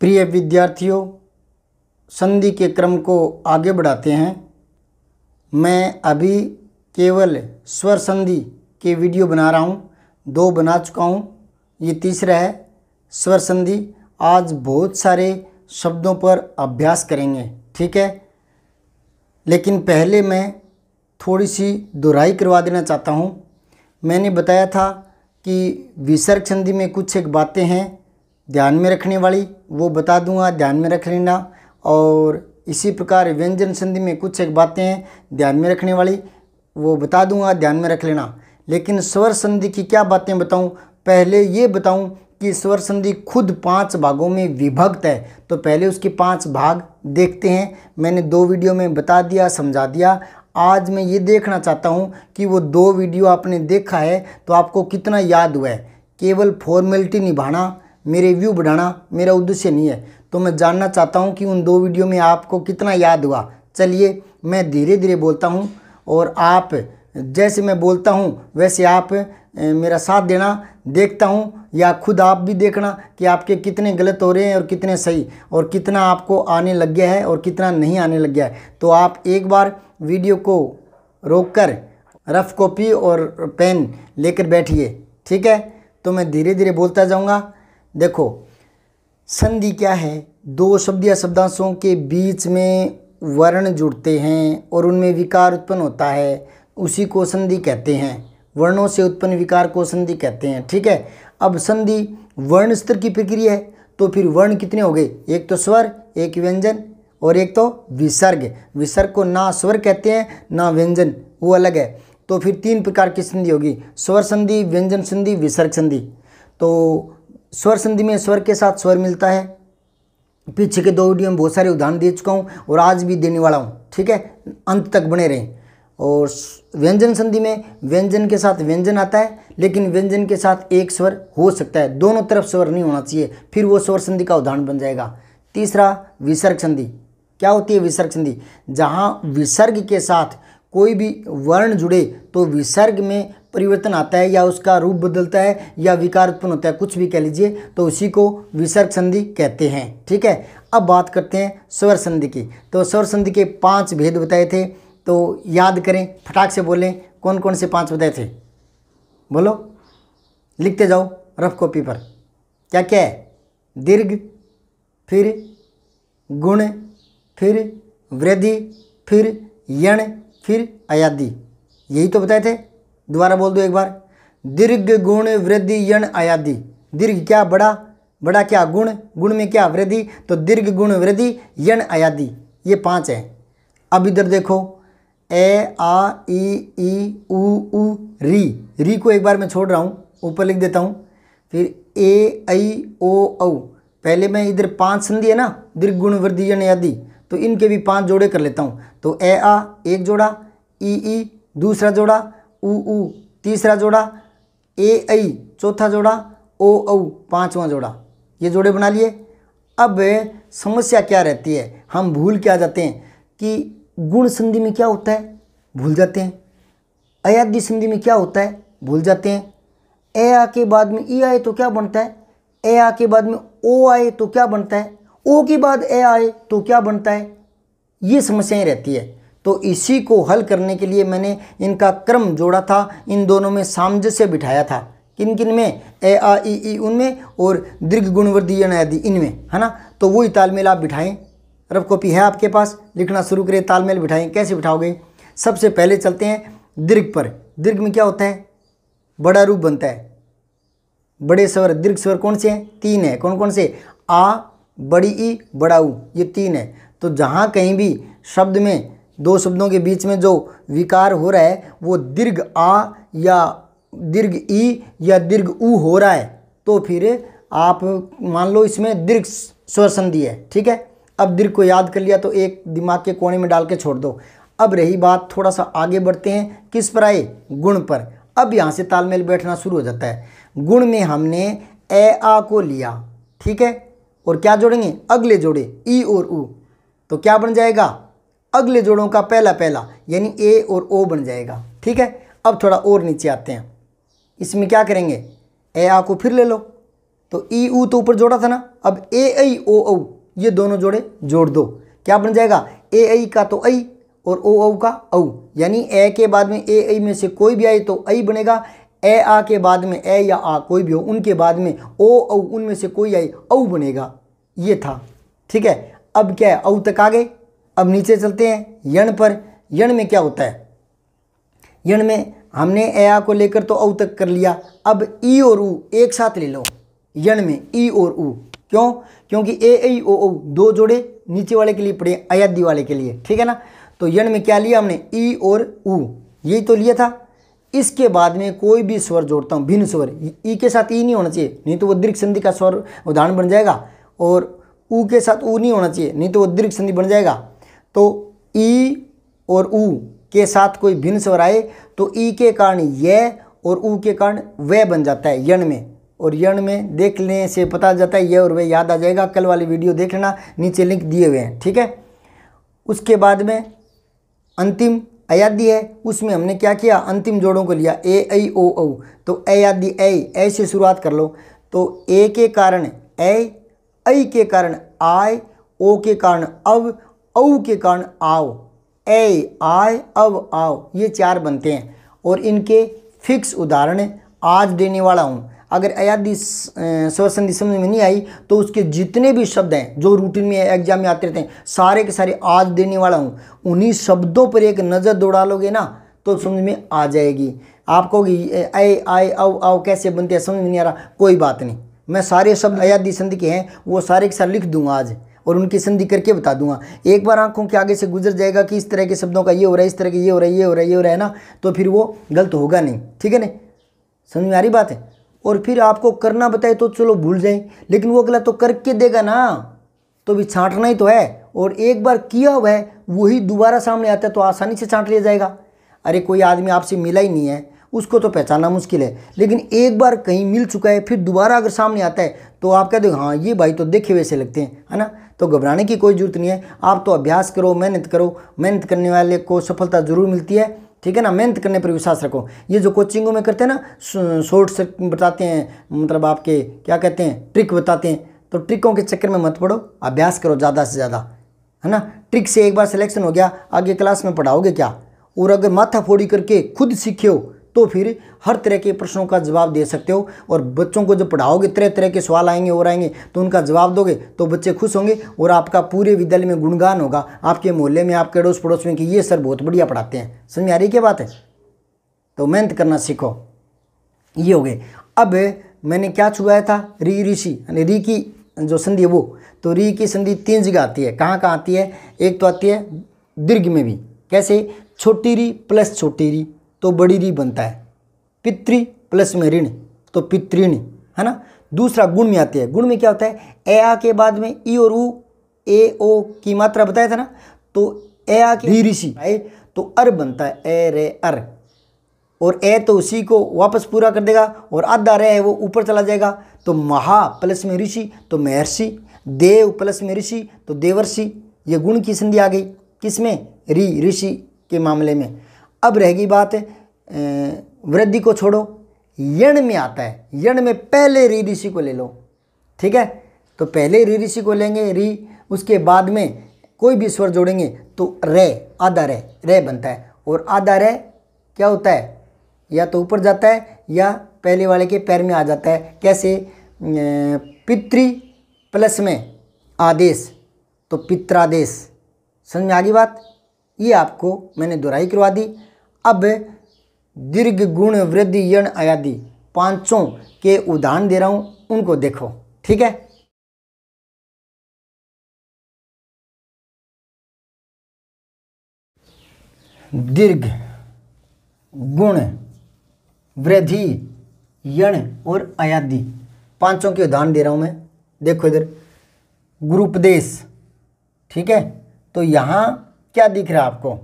प्रिय विद्यार्थियों संधि के क्रम को आगे बढ़ाते हैं मैं अभी केवल स्वर संधि के वीडियो बना रहा हूँ दो बना चुका हूँ ये तीसरा है स्वर संधि आज बहुत सारे शब्दों पर अभ्यास करेंगे ठीक है लेकिन पहले मैं थोड़ी सी दोहराई करवा देना चाहता हूँ मैंने बताया था कि विसर्ग संधि में कुछ एक बातें हैं ध्यान में रखने वाली वो बता दूंगा ध्यान में रख लेना और इसी प्रकार व्यंजन संधि में कुछ एक बातें हैं ध्यान में रखने वाली वो बता दूंगा ध्यान में रख लेना लेकिन स्वर संधि की क्या बातें बताऊं पहले ये बताऊं कि स्वर संधि खुद पांच भागों में विभक्त है तो पहले उसके पांच भाग देखते हैं मैंने दो वीडियो में बता दिया समझा दिया आज मैं ये देखना चाहता हूँ कि वो दो वीडियो आपने देखा है तो आपको कितना याद हुआ है केवल फॉर्मेलिटी निभाना मेरे व्यू बढ़ाना मेरा उद्देश्य नहीं है तो मैं जानना चाहता हूँ कि उन दो वीडियो में आपको कितना याद हुआ चलिए मैं धीरे धीरे बोलता हूँ और आप जैसे मैं बोलता हूँ वैसे आप मेरा साथ देना देखता हूँ या खुद आप भी देखना कि आपके कितने गलत हो रहे हैं और कितने सही और कितना आपको आने लग गया है और कितना नहीं आने लग गया है तो आप एक बार वीडियो को रोककर रफ़ कॉपी और पेन लेकर बैठिए ठीक है तो मैं धीरे धीरे बोलता जाऊँगा देखो संधि क्या है दो शब्द या शब्दांशों के बीच में वर्ण जुड़ते हैं और उनमें विकार उत्पन्न होता है उसी को संधि कहते हैं वर्णों से उत्पन्न विकार को संधि कहते हैं ठीक है अब संधि वर्ण स्तर की प्रक्रिया है तो फिर वर्ण कितने हो गए एक तो स्वर एक व्यंजन और एक तो विसर्ग विसर्ग को ना स्वर कहते हैं ना व्यंजन वो अलग है तो फिर तीन प्रकार की संधि होगी स्वर संधि व्यंजन संधि विसर्ग संधि तो स्वर संधि में स्वर के साथ स्वर मिलता है पीछे के दो वीडियो में बहुत सारे उदाहरण दे चुका हूँ और आज भी देने वाला हूँ ठीक है अंत तक बने रहें और व्यंजन संधि में व्यंजन के साथ व्यंजन आता है लेकिन व्यंजन के साथ एक स्वर हो सकता है दोनों तरफ स्वर नहीं होना चाहिए फिर वो स्वर संधि का उदाहरण बन जाएगा तीसरा विसर्ग संधि क्या होती है विसर्ग संधि जहाँ विसर्ग के साथ कोई भी वर्ण जुड़े तो विसर्ग में परिवर्तन आता है या उसका रूप बदलता है या विकार उत्पन्न होता है कुछ भी कह लीजिए तो उसी को विसर्ग संधि कहते हैं ठीक है अब बात करते हैं स्वर संधि की तो स्वर संधि के पांच भेद बताए थे तो याद करें फटाक से बोलें कौन कौन से पांच बताए थे बोलो लिखते जाओ रफ कॉपी पर क्या क्या है दीर्घ फिर गुण फिर वृद्धि फिर यण फिर अयादि यही तो बताए थे दोबारा बोल दो एक बार दीर्घ गुण वृद्धि यण आयादि दीर्घ क्या बड़ा बड़ा क्या गुण गुण में क्या वृद्धि तो दीर्घ गुण वृद्धि यण आयादि ये पांच है अब इधर देखो ए आ ई ई ऊ उ री री को एक बार मैं छोड़ रहा हूँ ऊपर लिख देता हूँ फिर ए आई ओ औ पहले मैं इधर पांच संधि है ना दीर्घ गुण वृद्धि यण आयादि तो इनके भी पांच जोड़े कर लेता हूँ तो ए आ एक जोड़ा ई ई दूसरा जोड़ा ऊ ऊ तीसरा जोड़ा ए आई चौथा जोड़ा ओ औ पाँचवा जोड़ा ये जोड़े बना लिए अब समस्या क्या रहती है हम भूल क्या जाते हैं कि गुण संधि में क्या होता है भूल जाते हैं अयाध्य संधि में क्या होता है भूल जाते हैं ए आ के बाद में ई आए तो क्या बनता है ए आ के बाद में ओ आए तो क्या बनता है ओ के बाद ए आए तो क्या बनता है ये समस्याएं रहती है तो इसी को हल करने के लिए मैंने इनका क्रम जोड़ा था इन दोनों में सामंजस्य बिठाया था किन किन में ए आ ई ई उनमें और दीर्घ गुणवर्दी आदि इनमें है ना तो वही तालमेल आप बिठाएं रफ कॉपी है आपके पास लिखना शुरू करें तालमेल बिठाएं कैसे बिठाओगे सबसे पहले चलते हैं दीर्घ पर दीर्घ में क्या होता है बड़ा रूप बनता है बड़े स्वर दीर्घ स्वर कौन से हैं तीन है कौन कौन से आ बड़ी ई बड़ा ऊ ये तीन है तो जहाँ कहीं भी शब्द में दो शब्दों के बीच में जो विकार हो रहा है वो दीर्घ आ या दीर्घ ई या दीर्घ ऊ हो रहा है तो फिर आप मान लो इसमें दीर्घ स्वर संधि है ठीक है अब दीर्घ को याद कर लिया तो एक दिमाग के कोने में डाल के छोड़ दो अब रही बात थोड़ा सा आगे बढ़ते हैं किस पर आए गुण पर अब यहाँ से तालमेल बैठना शुरू हो जाता है गुण में हमने ए आ को लिया ठीक है और क्या जोड़ेंगे अगले जोड़े ई और ऊ तो क्या बन जाएगा अगले जोड़ों का पहला पहला यानी ए और ओ बन जाएगा ठीक है अब थोड़ा और नीचे आते हैं इसमें क्या करेंगे ए आ को फिर ले लो तो ई e, ऊ तो ऊपर जोड़ा था ना अब ए आई ओ औ ये दोनों जोड़े जोड़ दो क्या बन जाएगा ए आई का तो आई और ओ औ का औ यानी ए के बाद में ए आई में से कोई भी आए तो आई बनेगा ए आ के बाद में ए या आ कोई भी हो उनके बाद में ओ औ उनमें से कोई आई औ बनेगा ये था ठीक है अब क्या है औ तक आ गए अब नीचे चलते हैं यण पर यण में क्या होता है यण में हमने ए को लेकर तो औ तक कर लिया अब ई और ऊ एक साथ ले लो यण में ई और ऊ क्यों क्योंकि ए ई ओ ओ दो जोड़े नीचे वाले के लिए पड़े अयादी वाले के लिए ठीक है ना तो यण में क्या लिया हमने ई और ऊ यही तो लिया था इसके बाद में कोई भी स्वर जोड़ता हूँ भिन्न स्वर ई के साथ ई नहीं होना चाहिए नहीं तो वो दीर्घ संधि का स्वर उदाहरण बन जाएगा और ऊ के साथ ऊ नहीं होना चाहिए नहीं तो वो दीर्घ संधि बन जाएगा तो ई और ऊ के साथ कोई भिन्न स्वर आए तो ई के कारण ये और ऊ के कारण वे बन जाता है यण में और यण में देखने से पता जाता है ये और वे याद आ जाएगा कल वाली वीडियो देख लेना नीचे लिंक दिए हुए हैं ठीक है उसके बाद में अंतिम अयाद्य है उसमें हमने क्या किया अंतिम जोड़ों को लिया ए आई ओ ओ तो अयादी ए ऐ से शुरुआत कर लो तो ए के कारण ए ऐ के कारण आय ओ के कारण अव औ के कारण आओ ए आय अब आओ ये चार बनते हैं और इनके फिक्स उदाहरण आज देने वाला हूँ अगर अयाधि स्वर संधि समझ में नहीं आई तो उसके जितने भी शब्द हैं जो रूटीन में एग्जाम में आते रहते हैं सारे के सारे आज देने वाला हूँ उन्हीं शब्दों पर एक नज़र दौड़ा लोगे ना तो समझ में आ जाएगी आप कहोगे ए आय अव आओ कैसे बनते हैं समझ में नहीं आ रहा कोई बात नहीं मैं सारे शब्द अयाधि संधि के हैं वो सारे के सारे लिख दूँगा आज और उनकी संधि करके बता दूंगा एक बार आंखों के आगे से गुजर जाएगा कि इस तरह के शब्दों का ये हो रहा है इस तरह के ये हो रहा है ये हो रहा है ये हो रहा है ना तो फिर वो गलत होगा नहीं ठीक है ना समझ में आ रही बात है और फिर आपको करना बताए तो चलो भूल जाए लेकिन वो अगला तो करके देगा ना तो भी छाँटना ही तो है और एक बार किया हुआ है वही दोबारा सामने आता है तो आसानी से छाँट लिया जाएगा अरे कोई आदमी आपसे मिला ही नहीं है उसको तो पहचानना मुश्किल है लेकिन एक बार कहीं मिल चुका है फिर दोबारा अगर सामने आता है तो आप कह दो हाँ ये भाई तो देखे हुए से लगते हैं है ना तो घबराने की कोई ज़रूरत नहीं है आप तो अभ्यास करो मेहनत करो मेहनत करने वाले को सफलता ज़रूर मिलती है ठीक है ना मेहनत करने पर विश्वास रखो ये जो कोचिंगों में करते हैं ना शॉर्ट्स बताते हैं मतलब आपके क्या कहते हैं ट्रिक बताते हैं तो ट्रिकों के चक्कर में मत पड़ो अभ्यास करो ज़्यादा से ज़्यादा है ना ट्रिक से एक बार सिलेक्शन हो गया आगे क्लास में पढ़ाओगे क्या और अगर माथा फोड़ी करके खुद सीखे हो तो फिर हर तरह के प्रश्नों का जवाब दे सकते हो और बच्चों को जब पढ़ाओगे तरह तरह के सवाल आएंगे और आएंगे तो उनका जवाब दोगे तो बच्चे खुश होंगे और आपका पूरे विद्यालय में गुणगान होगा आपके मोहल्ले में आपके अड़ोस पड़ोस में कि ये सर बहुत बढ़िया पढ़ाते हैं समझ आ रही क्या बात है तो मेहनत करना सीखो ये हो गए अब मैंने क्या छुआया था री ऋषि यानी री की जो संधि है वो तो री की संधि तीन जगह आती है कहाँ कहाँ आती है एक तो आती है दीर्घ में भी कैसे छोटी री प्लस छोटी री तो बड़ी री बनता है पितृ प्लस में ऋण तो पितृण है ना दूसरा गुण में आती है गुण में क्या होता है ए आ के बाद में ई और ऊ ए ओ की मात्रा बताया था ना तो ए आ के ऋषि तो अर बनता है ए रे अर और ए तो उसी को वापस पूरा कर देगा और आधा रह है वो ऊपर चला जाएगा तो महा प्लस में ऋषि तो महर्षि देव प्लस में ऋषि तो देवर्षि ये गुण की संधि आ गई किसमें में री ऋषि के मामले में अब रहेगी बात वृद्धि को छोड़ो यण में आता है यण में पहले री ऋषि को ले लो ठीक है तो पहले री ऋषि को लेंगे री उसके बाद में कोई भी स्वर जोड़ेंगे तो रे आधा रे रे बनता है और आधा रे क्या होता है या तो ऊपर जाता है या पहले वाले के पैर में आ जाता है कैसे पितृ प्लस में आदेश तो पित्रादेश समझ में आ गई बात ये आपको मैंने दोहराई करवा दी अब दीर्घ गुण वृद्धि यण आदि पांचों के उदाहरण दे रहा हूं उनको देखो ठीक है दीर्घ गुण वृद्धि यण और अयादि पांचों के उदाहरण दे रहा हूं मैं देखो इधर ग्रुपदेश ठीक है तो यहां क्या दिख रहा है आपको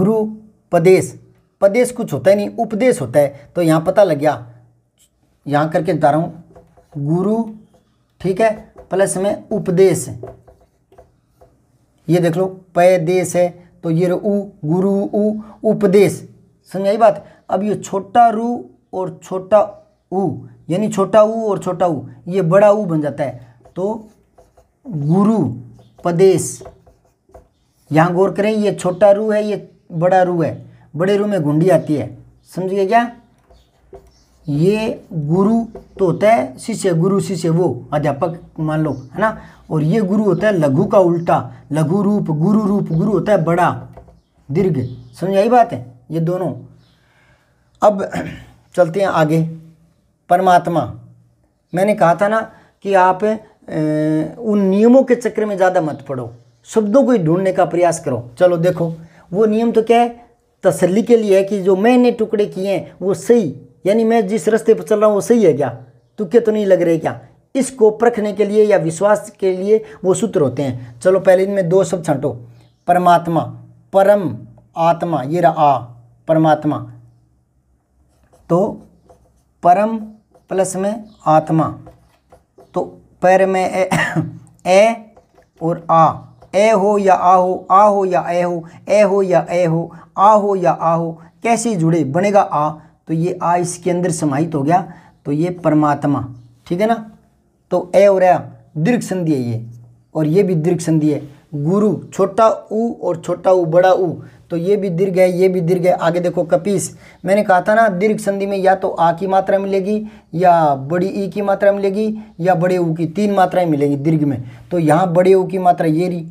गुरु पदेश पदेश कुछ होता है नहीं उपदेश होता है तो यहाँ पता लग गया यहाँ करके बता रहा हूँ गुरु ठीक है प्लस में उपदेश ये देख लो पैदेश है तो ये ऊ गुरु उ उपदेश समझाई बात अब ये छोटा रू और छोटा उ यानी छोटा ऊ और छोटा ऊ ये बड़ा ऊ बन जाता है तो गुरु पदेश यहाँ गौर करें ये छोटा रू है ये बड़ा रू है बड़े रू में घुंडी आती है समझ गए क्या ये गुरु तो होता है शिष्य गुरु शिष्य वो अध्यापक मान लो है ना और ये गुरु होता है लघु का उल्टा लघु रूप गुरु रूप गुरु होता है बड़ा दीर्घ समझ आई बात है ये दोनों अब चलते हैं आगे परमात्मा मैंने कहा था ना कि आप ए, उन नियमों के चक्र में ज़्यादा मत पड़ो शब्दों को ही ढूंढने का प्रयास करो चलो देखो वो नियम तो क्या है तसल्ली के लिए है कि जो मैंने टुकड़े किए हैं वो सही यानी मैं जिस रास्ते पर चल रहा हूँ वो सही है क्या तुक्के तो नहीं लग रहे क्या इसको परखने के लिए या विश्वास के लिए वो सूत्र होते हैं चलो पहले इनमें दो शब्द छांटो परमात्मा परम आत्मा ये रहा आ परमात्मा तो परम प्लस में आत्मा तो पर में ए, ए और आ ए हो या आ हो आ हो या ए हो ए हो या ए हो आ हो या आ हो कैसे जुड़े बनेगा आ तो ये आ इसके अंदर समाहित हो गया तो ये परमात्मा ठीक है ना तो ए और ए दीर्घ संधि है ये और ये भी दीर्घ संधि है गुरु छोटा ऊ और छोटा ऊ बड़ा ऊ तो ये भी दीर्घ है ये भी दीर्घ है आगे देखो कपीस मैंने कहा था ना दीर्घ संधि में या तो आ की मात्रा मिलेगी या बड़ी ई की मात्रा मिलेगी या बड़े ऊ की तीन मात्राएं मिलेंगी दीर्घ में तो यहाँ बड़े ऊ की मात्रा ये रही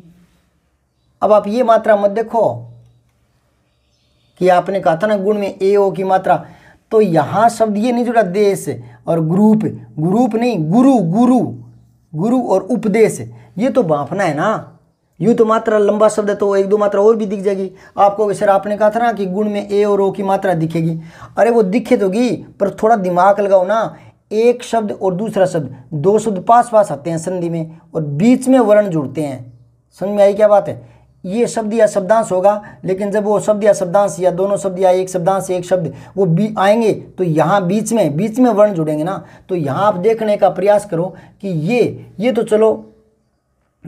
अब आप ये मात्रा मत देखो कि आपने कहा था ना गुण में ए ओ की मात्रा तो यहां शब्द ये नहीं जुड़ा देश और ग्रुप ग्रुप नहीं गुरु गुरु गुरु और उपदेश ये तो बांफना है ना यू तो मात्रा लंबा शब्द है तो एक दो मात्रा और भी दिख जाएगी आपको सर आपने कहा था ना कि गुण में ए और ओ की मात्रा दिखेगी अरे वो दिखे तो गी पर थोड़ा दिमाग लगाओ ना एक शब्द और दूसरा शब्द दो शब्द पास पास आते हैं संधि में और बीच में वर्ण जुड़ते हैं समझ में आई क्या बात है ये शब्द या शब्दांश होगा लेकिन जब वो शब्द या शब्दांश या दोनों शब्द या एक शब्दांश एक शब्द वो बी आएंगे तो यहाँ बीच में बीच में वर्ण जुड़ेंगे ना तो यहाँ आप देखने का प्रयास करो कि ये ये तो चलो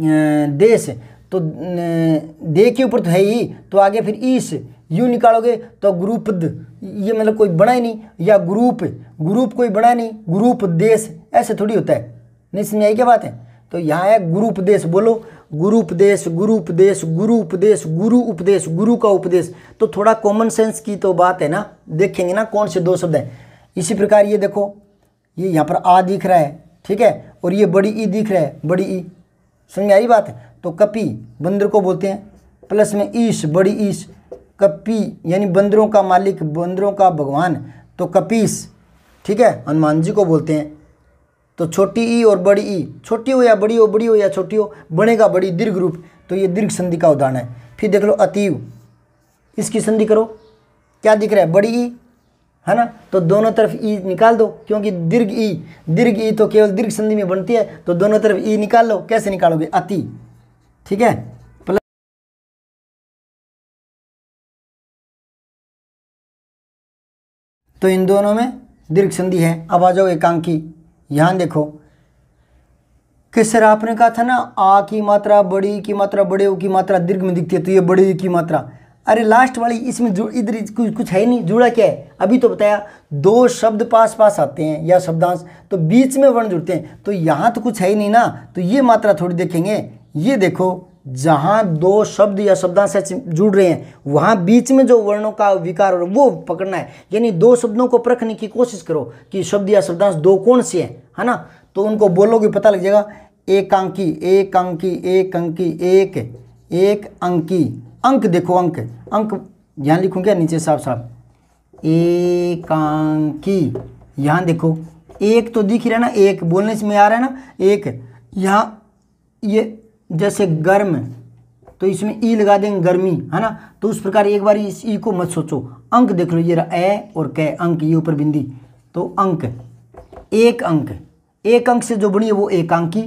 देश तो दे के ऊपर तो है ही तो आगे फिर ईश यू निकालोगे तो द ये मतलब कोई बड़ा ही नहीं या ग्रुप ग्रुप कोई बना नहीं ग्रुप देश ऐसे थोड़ी होता है नहीं समझ आई क्या बात है तो यहाँ है ग्रुप देश बोलो गुरु उपदेश गुरु उपदेश गुरु उपदेश गुरु उपदेश गुरु का उपदेश तो थोड़ा कॉमन सेंस की तो बात है ना देखेंगे ना कौन से दो शब्द हैं इसी प्रकार ये देखो ये यहाँ पर आ दिख रहा है ठीक है और ये बड़ी ई दिख रहा है बड़ी ई समझ आई बात है तो कपी बंदर को बोलते हैं प्लस में ईश बड़ी ईश कपी यानी बंदरों का मालिक बंदरों का भगवान तो कपीस ठीक है हनुमान जी को बोलते हैं तो छोटी ई और बड़ी ई छोटी हो या बड़ी हो बड़ी हो या छोटी हो बनेगा बड़ी दीर्घ रूप तो ये दीर्घ संधि का उदाहरण है फिर देख लो अतीव इसकी संधि करो क्या दिख रहा है बड़ी ई है ना तो दोनों तरफ ई निकाल दो क्योंकि दीर्घ ई दीर्घ ई तो केवल दीर्घ संधि में बनती है तो दोनों तरफ ई निकाल लो कैसे निकालोगे अति ठीक है प्लस तो इन दोनों में दीर्घ संधि है अब आ जाओ एकांकी यहां देखो किस सर आपने कहा था ना आ की मात्रा बड़ी की मात्रा बड़े ऊ की मात्रा दीर्घ में दिखती है तो ये बड़े की मात्रा अरे लास्ट वाली इसमें इधर कुछ कुछ है नहीं जुड़ा क्या है अभी तो बताया दो शब्द पास पास आते हैं या शब्दांश तो बीच में वर्ण जुड़ते हैं तो यहाँ तो कुछ है ही नहीं ना तो ये मात्रा थोड़ी देखेंगे ये देखो जहाँ दो शब्द या शब्दांश जुड़ रहे हैं वहाँ बीच में जो वर्णों का विकार हो वो पकड़ना है यानी दो शब्दों को परखने की कोशिश करो कि शब्द या शब्दांश दो कौन से हैं है ना तो उनको बोलोगे पता लग जाएगा एक अंकी एक अंकी एक अंकी एक एक अंकी अंक देखो अंक अंक यहाँ लिखूँ क्या नीचे साफ साफ एकांकी यहाँ देखो एक तो दिख रहा है ना एक बोलने से में आ रहा है ना एक यहाँ ये जैसे गर्म तो इसमें ई लगा देंगे गर्मी है ना तो उस प्रकार एक बार इस ई को मत सोचो अंक देख लो ये रहा ए और कै अंक ये ऊपर बिंदी तो अंक एक अंक एक अंक से जो बनी है वो एकांकी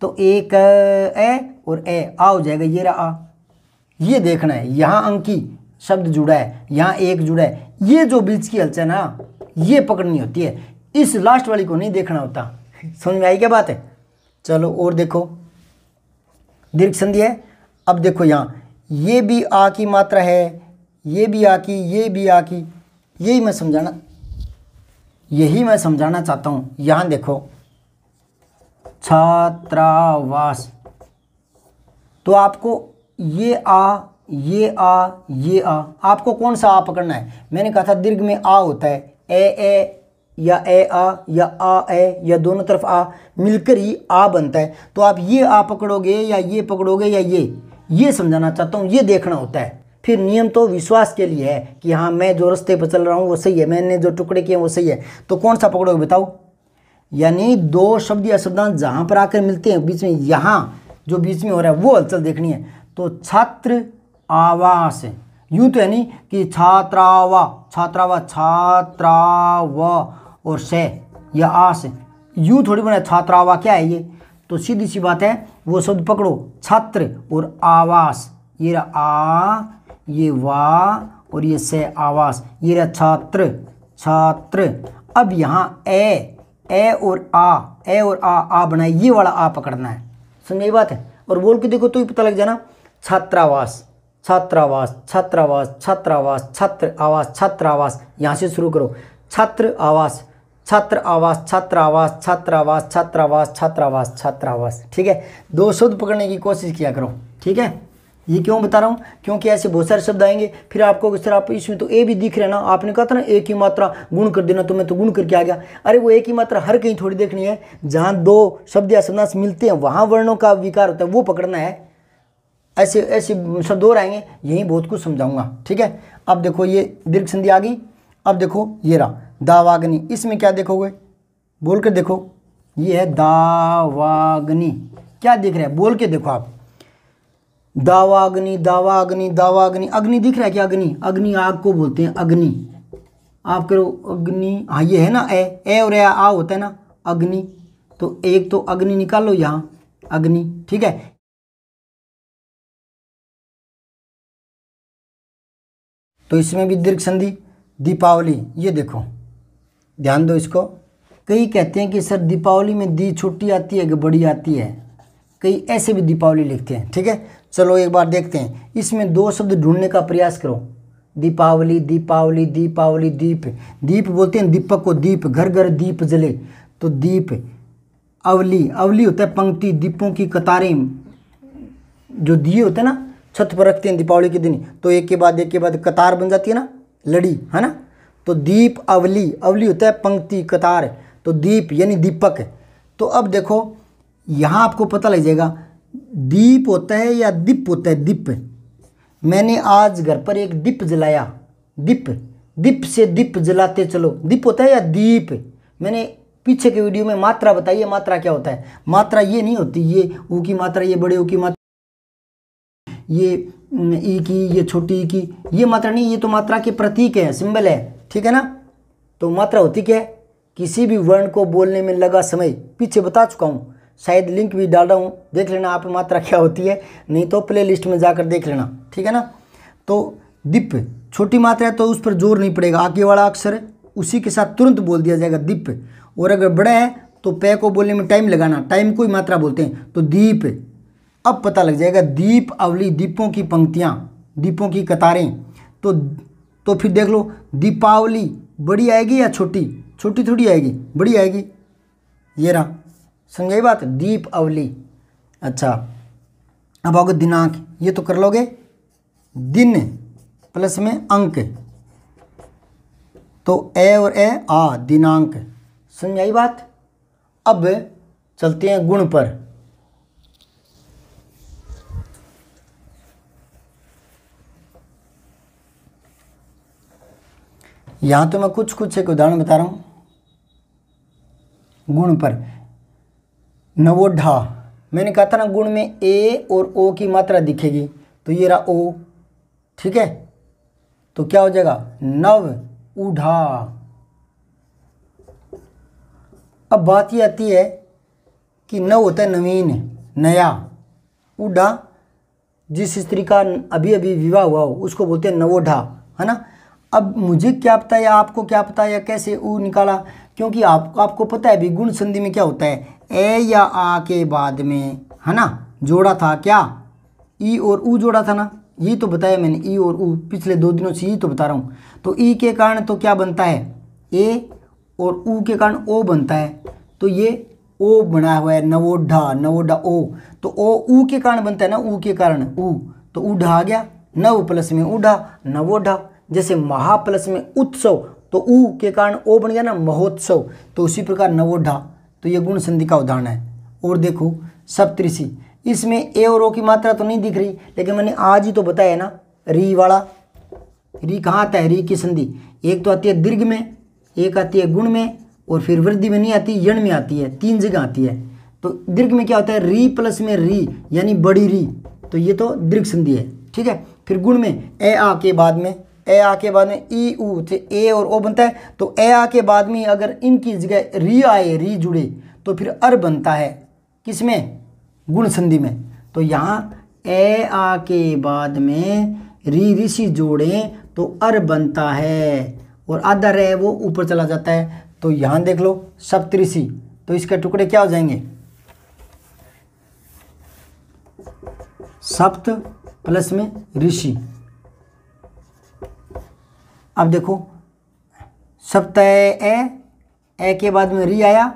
तो एक ए और ए आ हो जाएगा ये रहा आ ये देखना है यहाँ अंकी शब्द जुड़ा है यहाँ एक जुड़ा है ये जो बीच की हलचल ना ये पकड़नी होती है इस लास्ट वाली को नहीं देखना होता समझ में आई क्या बात है चलो और देखो दीर्घ संधि है अब देखो यहाँ ये भी आ की मात्रा है ये भी आ की ये भी आ की यही मैं समझाना यही मैं समझाना चाहता हूँ यहाँ देखो छात्रावास तो आपको ये आ ये आ ये आ आपको कौन सा आ पकड़ना है मैंने कहा था दीर्घ में आ होता है ए ए या ए आ या आ ए या दोनों तरफ आ मिलकर ही आ बनता है तो आप ये आ पकड़ोगे या ये पकड़ोगे या ये ये समझाना चाहता हूँ ये देखना होता है फिर नियम तो विश्वास के लिए है कि हाँ मैं जो रस्ते पर चल रहा हूँ वो सही है मैंने जो टुकड़े किए वो सही है तो कौन सा पकड़ोगे बताओ यानी दो शब्द या शब्दान जहाँ पर आकर मिलते हैं बीच में यहाँ जो बीच में हो रहा है वो हलचल देखनी है तो छात्र आवास यूँ तो यानी कि छात्रावा छात्रावा छात्रावा और से या आस यू थोड़ी बना छात्रावा क्या है ये तो सीधी सी बात है वो शब्द पकड़ो छात्र और आवास ये आ ये वा और ये से आवास ये रहा छात्र छात्र अब यहाँ ए ए और आ ए और आ आ बना ये वाला आ पकड़ना है ये बात है और बोल के देखो तो ही पता लग जाना छात्रावास छात्रावास छात्रावास छात्रावास छात्र आवास छात्रावास यहाँ से शुरू करो छात्र आवास छात्र आवास छात्र आवास छात्र आवास छात्र आवास छात्र आवास छात्र आवास ठीक है दो शब्द पकड़ने की कोशिश किया करो ठीक है ये क्यों बता रहा हूँ क्योंकि ऐसे बहुत सारे शब्द आएंगे फिर आपको सर आप इसमें तो ए भी दिख रहे ना आपने कहा था ना एक ही मात्रा गुण कर देना तो मैं तो गुण करके आ गया अरे वो एक ही मात्रा हर कहीं थोड़ी देखनी है जहाँ दो शब्द या शब्दांश मिलते हैं वहाँ वर्णों का विकार होता है वो पकड़ना है ऐसे ऐसे शब्द और आएंगे यहीं बहुत कुछ समझाऊंगा ठीक है अब देखो ये दीर्घ संधि आ गई अब देखो ये रहा दावाग्नि इसमें क्या देखोगे बोल के देखो ये है दावाग्नि क्या दिख रहा है बोल के देखो आप दावाग्नि दावाग्नि दावाग्नि अग्नि दिख रहा है क्या अग्नि अग्नि आग को बोलते हैं अग्नि आप करो अग्नि हाँ ये है ना ए ए और ए आ होता है ना अग्नि तो एक तो अग्नि निकाल लो यहाँ अग्नि ठीक है तो इसमें भी दीर्घ संधि दीपावली ये देखो ध्यान दो इसको कई कहते हैं कि सर दीपावली में दी छोटी आती है कि बड़ी आती है कई ऐसे भी दीपावली लिखते हैं ठीक है चलो एक बार देखते हैं इसमें दो शब्द ढूंढने का प्रयास करो दीपावली दीपावली दीपावली दीप दीप बोलते हैं दीपक को दीप घर घर दीप जले तो दीप अवली अवली होता है पंक्ति दीपों की कतारें जो दिए होते हैं ना छत पर रखते हैं दीपावली के दिन तो एक के बाद एक के बाद कतार बन जाती है ना लड़ी है ना तो दीप अवली अवली होता है पंक्ति कतार तो दीप यानी दीपक तो अब देखो यहाँ आपको पता लग जाएगा दीप होता है या दीप होता है दीप मैंने आज घर पर एक दीप जलाया दीप दीप से दीप जलाते चलो दीप होता है या दीप मैंने पीछे के वीडियो में मात्रा बताई है मात्रा क्या होता है मात्रा ये नहीं होती ये ऊ की मात्रा ये बड़े ऊ की मात्रा ये ई की ये छोटी ई की ये मात्रा नहीं ये तो मात्रा के प्रतीक है सिंबल है ठीक है ना तो मात्रा होती क्या है किसी भी वर्ण को बोलने में लगा समय पीछे बता चुका हूँ शायद लिंक भी डाल रहा हूँ देख लेना आप मात्रा क्या होती है नहीं तो प्ले लिस्ट में जाकर देख लेना ठीक है ना तो दिप छोटी मात्रा है तो उस पर जोर नहीं पड़ेगा आगे वाला अक्षर उसी के साथ तुरंत बोल दिया जाएगा दीप और अगर बड़ा है तो पै को बोलने में टाइम लगाना टाइम को ही मात्रा बोलते हैं तो दीप अब पता लग जाएगा दीप अवली दीपों की पंक्तियाँ दीपों की कतारें तो तो फिर देख लो दीपावली बड़ी आएगी या छोटी छोटी थोड़ी आएगी बड़ी आएगी ये रहा समझ बात दीपावली अच्छा अब आओगे दिनांक ये तो कर लोगे दिन प्लस में अंक तो ए और ए आ दिनांक समझ आई बात अब चलते हैं गुण पर यहां तो मैं कुछ कुछ एक उदाहरण बता रहा हूं गुण पर नवोढ़ा मैंने कहा था ना गुण में ए और ओ की मात्रा दिखेगी तो ये रहा ओ ठीक है तो क्या हो जाएगा नव उढ़ा अब बात ये आती है कि नव होता है नवीन नया उढ़ा जिस स्त्री का अभी अभी विवाह हुआ हो उसको बोलते हैं नवोढ़ा है ना अब मुझे क्या पता या आपको क्या पता या कैसे ऊ निकाला क्योंकि आप आपको पता है अभी गुण संधि में क्या होता है ए या आ के बाद में है ना जोड़ा था क्या ई और ऊ जोड़ा था ना ये तो बताया मैंने ई और ऊ पिछले दो दिनों से ये तो बता रहा हूँ तो ई के कारण तो क्या बनता है ए और ऊ के कारण ओ बनता है तो ये ओ बना हुआ है नवोढ़ा नवोडा ओ तो ओ ऊ के कारण बनता है ना ऊ के कारण ऊ तो ऊ आ गया नव प्लस में ऊढ़ा नवोढ़ा जैसे महाप्लस में उत्सव तो ऊ के कारण ओ बन गया ना महोत्सव तो उसी प्रकार नवोढ़ा तो ये गुण संधि का उदाहरण है और देखो सप्तऋषि इसमें ए और ओ की मात्रा तो नहीं दिख रही लेकिन मैंने आज ही तो बताया ना री वाला री कहाँ आता है री की संधि एक तो आती है दीर्घ में एक आती है गुण में और फिर वृद्धि में नहीं आती यण में आती है तीन जगह आती है तो दीर्घ में क्या होता है री प्लस में री यानी बड़ी री तो ये तो दीर्घ संधि है ठीक है फिर गुण में ए आ के बाद में ए आ के बाद में ई ऊ थे ए और ओ बनता है तो ए आ के बाद में अगर इनकी जगह री आए री जुड़े तो फिर अर बनता है किस में गुण संधि में तो यहाँ ए आ के बाद में री ऋषि जोड़ें तो अर बनता है और आधा रह वो ऊपर चला जाता है तो यहाँ देख लो सप्तऋषि तो इसके टुकड़े क्या हो जाएंगे सप्त प्लस में ऋषि अब देखो सप्तः ए ए के बाद में री आया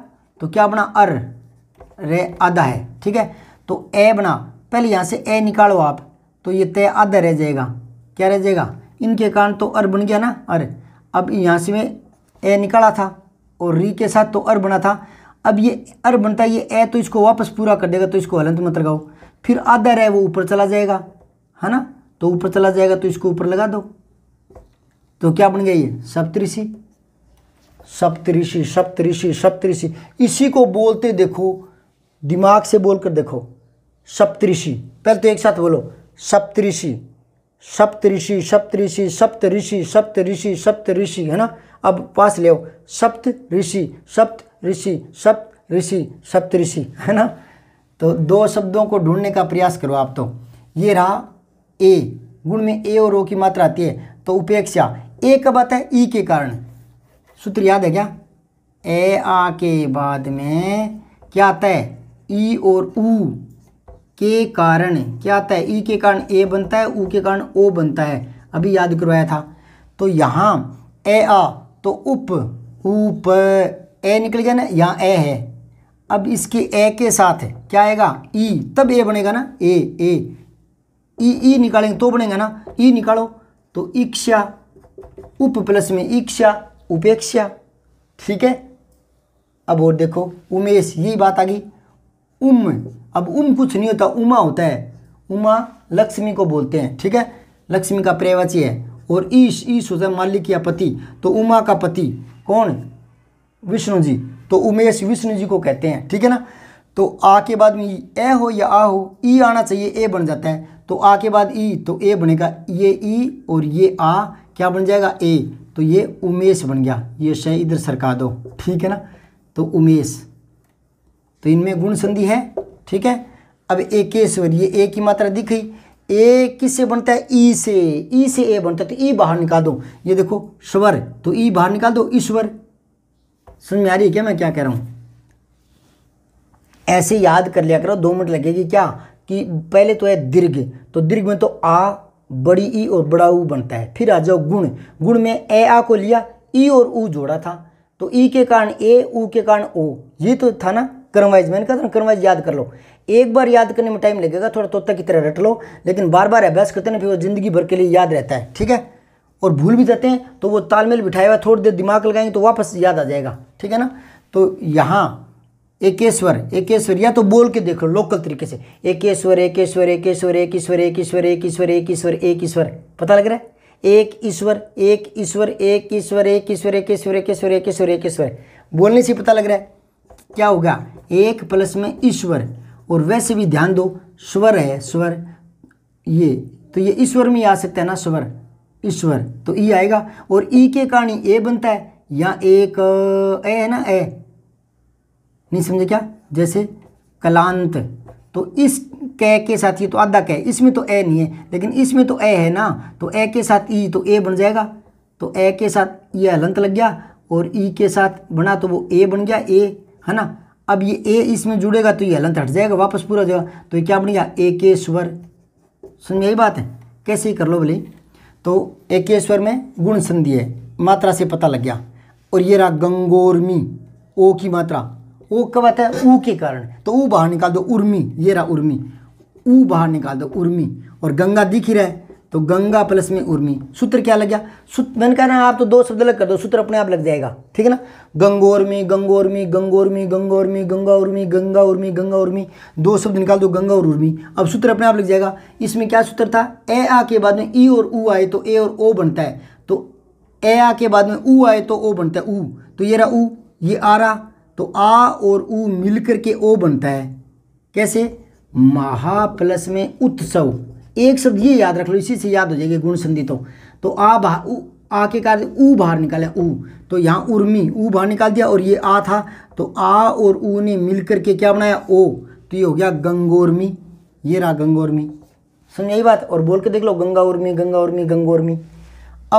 तो क्या बना अर रे आधा है ठीक है तो ए बना पहले यहाँ से ए निकालो आप तो ये तय आधा रह जाएगा क्या रह जाएगा इनके कारण तो अर बन गया ना अर अब यहाँ से में ए निकाला था और री के साथ तो अर बना था अब ये अर बनता है ये ए तो इसको वापस पूरा कर देगा तो इसको हलंत मत लगाओ फिर आधा रह वो ऊपर चला जाएगा है ना तो ऊपर चला जाएगा तो इसको ऊपर लगा दो तो क्या बन गई सप्तऋषि सप्तऋषि सप्तऋषि सप्तऋषि इसी को बोलते देखो दिमाग से बोलकर देखो सप्तऋषि पहले तो एक साथ बोलो सप्तऋषि सप्तऋषि सप्तऋषि सप्तऋषि सप्तऋषि सप्तऋषि है ना अब पास ले आओ सप्त ऋषि सप्त ऋषि सप्त ऋषि सप्त ऋषि है ना तो दो शब्दों को ढूंढने का प्रयास करो आप तो ये रहा ए गुण में ए और ओ की मात्रा आती है तो उपेक्षा ए कब आता है ई e के कारण सूत्र याद है क्या ए आ के बाद में क्या आता है ई e और ऊ के कारण क्या आता है ई e के कारण ए बनता है ऊ के कारण ओ बनता है अभी याद करवाया था तो यहाँ ए आ तो उप उप ए निकल गया ना यहाँ ए है अब इसके ए के साथ क्या आएगा ई तब ए बनेगा ना ए ए ई ई निकालेंगे तो बनेगा ना ई निकालो तो इक्षा उप प्लस में इक्षा उपेक्षा ठीक है अब और देखो उमेश यही बात आ गई उम अब उम कुछ नहीं होता उमा होता है उमा लक्ष्मी को बोलते हैं ठीक है लक्ष्मी का प्रेवाची है और ईश ईश होता है मालिक या पति तो उमा का पति कौन विष्णु जी तो उमेश विष्णु जी को कहते हैं ठीक है ना तो आ के बाद में ए हो या आ हो ई आना चाहिए ए बन जाता है तो आ के बाद ई तो ए बनेगा ये ई और ये आ क्या बन जाएगा ए तो ये उमेश बन गया ये शय इधर सरका दो ठीक है ना तो उमेश तो इनमें गुण संधि है ठीक है अब एकेश्वर ये ए की मात्रा दिख गई ए किससे बनता है ई से ई से ए बनता है तो ई बाहर निकाल दो ये देखो स्वर तो ई बाहर निकाल दो ईश्वर समझ में आ रही है क्या मैं क्या कह रहा हूँ ऐसे याद कर लिया करो दो मिनट लगेगी क्या कि पहले तो है दीर्घ तो दीर्घ में तो आ बड़ी ई और बड़ा ऊ बनता है फिर आ जाओ गुण गुण में ए आ को लिया ई और ऊ जोड़ा था तो ई के कारण ए ऊ के कारण ओ ये तो था ना क्रमवाइज मैंने कहा था क्रमवाइज याद कर लो एक बार याद करने में टाइम लगेगा थोड़ा तोता की तरह रट लो लेकिन बार बार अभ्यास करते ना फिर वो ज़िंदगी भर के लिए याद रहता है ठीक है और भूल भी जाते हैं तो वो तालमेल बिठाया हुआ थोड़ी देर दिमाग लगाएंगे तो वापस याद आ जाएगा ठीक है ना तो यहाँ एकेश्वर एकेश्वर या तो बोल के देख लो लोकल तरीके से एकेश्वर एकेश्वर एकेश्वर एक ईश्वर एक ईश्वर एक ईश्वर पता लग रहा है एक ईश्वर एक ईश्वर एक ईश्वर एक ईश्वर एक ईश्वर एक ईश्वर एक ईश्वर एक ईश्वर बोलने से पता लग रहा है क्या होगा एक प्लस में ईश्वर और वैसे भी ध्यान दो स्वर है स्वर ये तो ये ईश्वर में आ सकता है ना स्वर ईश्वर तो ई आएगा और ई के कारण ए बनता है या एक ए है ना ए नहीं समझे क्या जैसे कलांत तो इस कै के साथ ये तो आधा कै इसमें तो ए नहीं है लेकिन इसमें तो ए है ना तो ए के साथ ई तो ए बन जाएगा तो ए के साथ ये हलंत लग गया और ई के साथ बना तो वो ए बन गया ए है ना अब ये ए इसमें जुड़ेगा तो ये हलंत हट जाएगा वापस पूरा जगह तो ये क्या बन गया ए के स्वर समझ यही बात है कैसे ही कर लो भले तो ए के स्वर में गुण संधि है मात्रा से पता लग गया और ये रहा गंगोर्मी ओ की मात्रा ओ कब आता है ऊ के कारण तो ऊ बाहर निकाल दो उर्मी ये रहा उर्मी ऊ बाहर निकाल दो उर्मी और गंगा दिख ही रहा है तो गंगा प्लस में उर्मी सूत्र क्या लग गया सूत्र मैंने कहा ना आप तो दो शब्द अलग कर दो सूत्र अपने आप लग जाएगा ठीक है ना गंगोर्मी गंगोर्मी गंगोर्मी गंगोर्मी गंगा उर्मी गंगा उर्मी गंगा उर्मी दो शब्द निकाल दो गंगा और उर्मी अब सूत्र अपने आप लग जाएगा इसमें क्या सूत्र था ए आ के बाद में ई और ऊ आए तो ए और ओ बनता है तो ए आ के बाद में ऊ आए तो ओ बनता है ऊ तो ये रहा ऊ ये आ रहा तो आ और ऊ मिलकर के ओ बनता है कैसे महा प्लस में उत्सव एक शब्द ये याद रख लो इसी से याद हो जाएगी गुण संधि तो तो आ बाहर उ, आ के कारण ऊ बाहर निकाला ऊ तो यहाँ उर्मी ऊ बाहर निकाल दिया और ये आ था तो आ और ऊ ने मिलकर के क्या बनाया ओ तो ये हो गया गंगोर्मी ये रहा गंगोर्मी यही बात और बोल के देख लो गंगा उर्मी गंगा उर्मी गंगोर्मी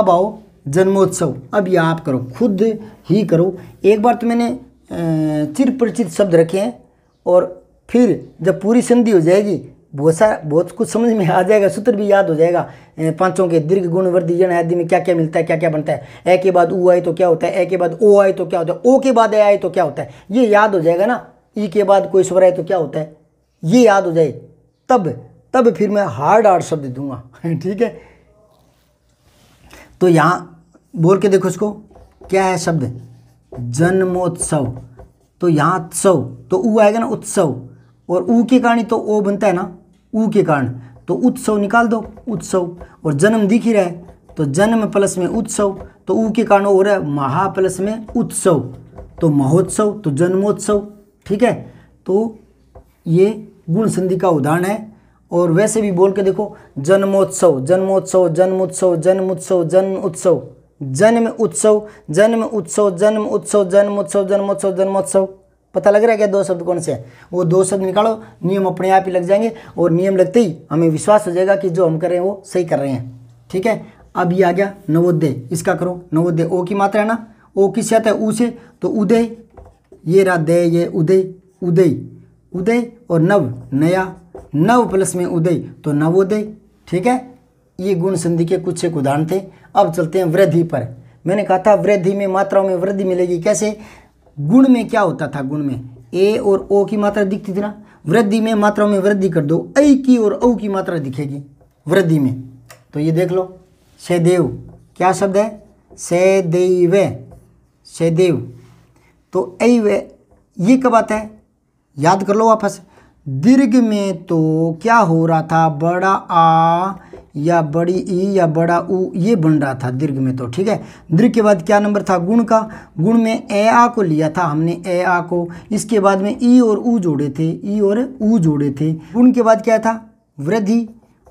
अब आओ जन्मोत्सव अब ये आप करो खुद ही करो एक बार तो मैंने चिर परिचित शब्द रखें और फिर जब पूरी संधि हो जाएगी बहुत सारा बहुत कुछ समझ में आ जाएगा सूत्र भी याद हो जाएगा पांचों के दीर्घ गुण वृद्धि जन आदि में क्या क्या मिलता है क्या क्या बनता है ए के बाद ऊ आए तो क्या होता है ए के बाद ओ आए तो क्या होता है ओ के बाद ए आए तो क्या होता है ये याद हो जाएगा ना ई के बाद कोई स्वर आए तो क्या होता है ये याद हो जाए तब तब फिर मैं हार्ड हार्ड शब्द दूंगा ठीक है तो यहाँ बोल के देखो उसको क्या है शब्द जन्मोत्सव तो यहाँ उत्सव तो ऊ आएगा ना उत्सव और ऊ के कारण तो ओ बनता है ना ऊ के कारण तो उत्सव निकाल दो उत्सव और जन्म दिख ही रहा है तो जन्म प्लस में उत्सव तो ऊ के कारण हो रहा है महा प्लस में उत्सव तो महोत्सव तो जन्मोत्सव ठीक है तो ये गुण संधि का उदाहरण है और वैसे भी बोल के देखो जन्मोत्सव जन्मोत्सव जन्मोत्सव जन्मोत्सव जन्म उत्सव जन्म उत्सव जन्म उत्सव जन्म उत्सव जन्म उत्सव जन्म उत्सव जन्मोत्सव जन्मोत्सव पता लग रहा है क्या दो शब्द कौन से वो दो शब्द निकालो नियम अपने आप ही लग जाएंगे और नियम लगते ही हमें विश्वास हो जाएगा कि जो हम कर रहे हैं वो सही कर रहे हैं ठीक है अब ये आ गया नवोदय इसका करो नवोदय ओ की मात्रा है ना ओ की से आता है ऊ से तो उदय ये रहा दे ये उदय उदय उदय और नव नया नव प्लस में उदय तो नवोदय ठीक है ये गुण संधि के कुछ एक उदाहरण थे अब चलते हैं वृद्धि पर मैंने कहा था वृद्धि में मात्राओं में वृद्धि मिलेगी कैसे गुण में क्या होता था गुण में ए और ओ की मात्रा दिखती थी ना वृद्धि में मात्राओं में वृद्धि कर दो ऐ की और औ की मात्रा दिखेगी वृद्धि में तो ये देख लो सदैव क्या शब्द है सदैव सदैव तो ऐ वे ये कब आता है याद कर लो वापस दीर्घ में तो क्या हो रहा था बड़ा आ या बड़ी ई या बड़ा ऊ ये बन रहा था दीर्घ में तो ठीक है दीर्घ के बाद क्या नंबर था गुण का गुण में ए आ को लिया था हमने ए आ को इसके बाद में ई और ऊ जोड़े थे ई और ऊ जोड़े थे गुण के बाद क्या था वृद्धि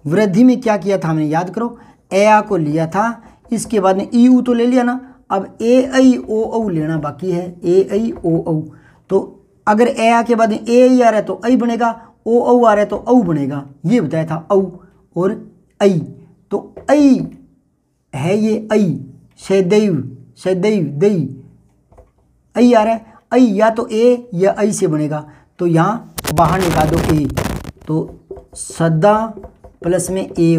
वृद्धि में क्या किया था हमने याद करो ए आ को लिया था इसके बाद में ई ऊ तो ले लिया ना अब ए आई ओ औ लेना बाकी है ए आई ओ औ तो अगर ए आ के बाद ए ही आ रहा है तो ऐ बनेगा ओ औ आ रहा है तो औ बनेगा ये बताया था औ और ऐ तो ऐ है ये ऐ सदैव सदैव दई ऐ आ रहा है ऐ या तो ए या ऐ से बनेगा तो यहाँ बाहर निकाल दो ए तो सदा प्लस में ए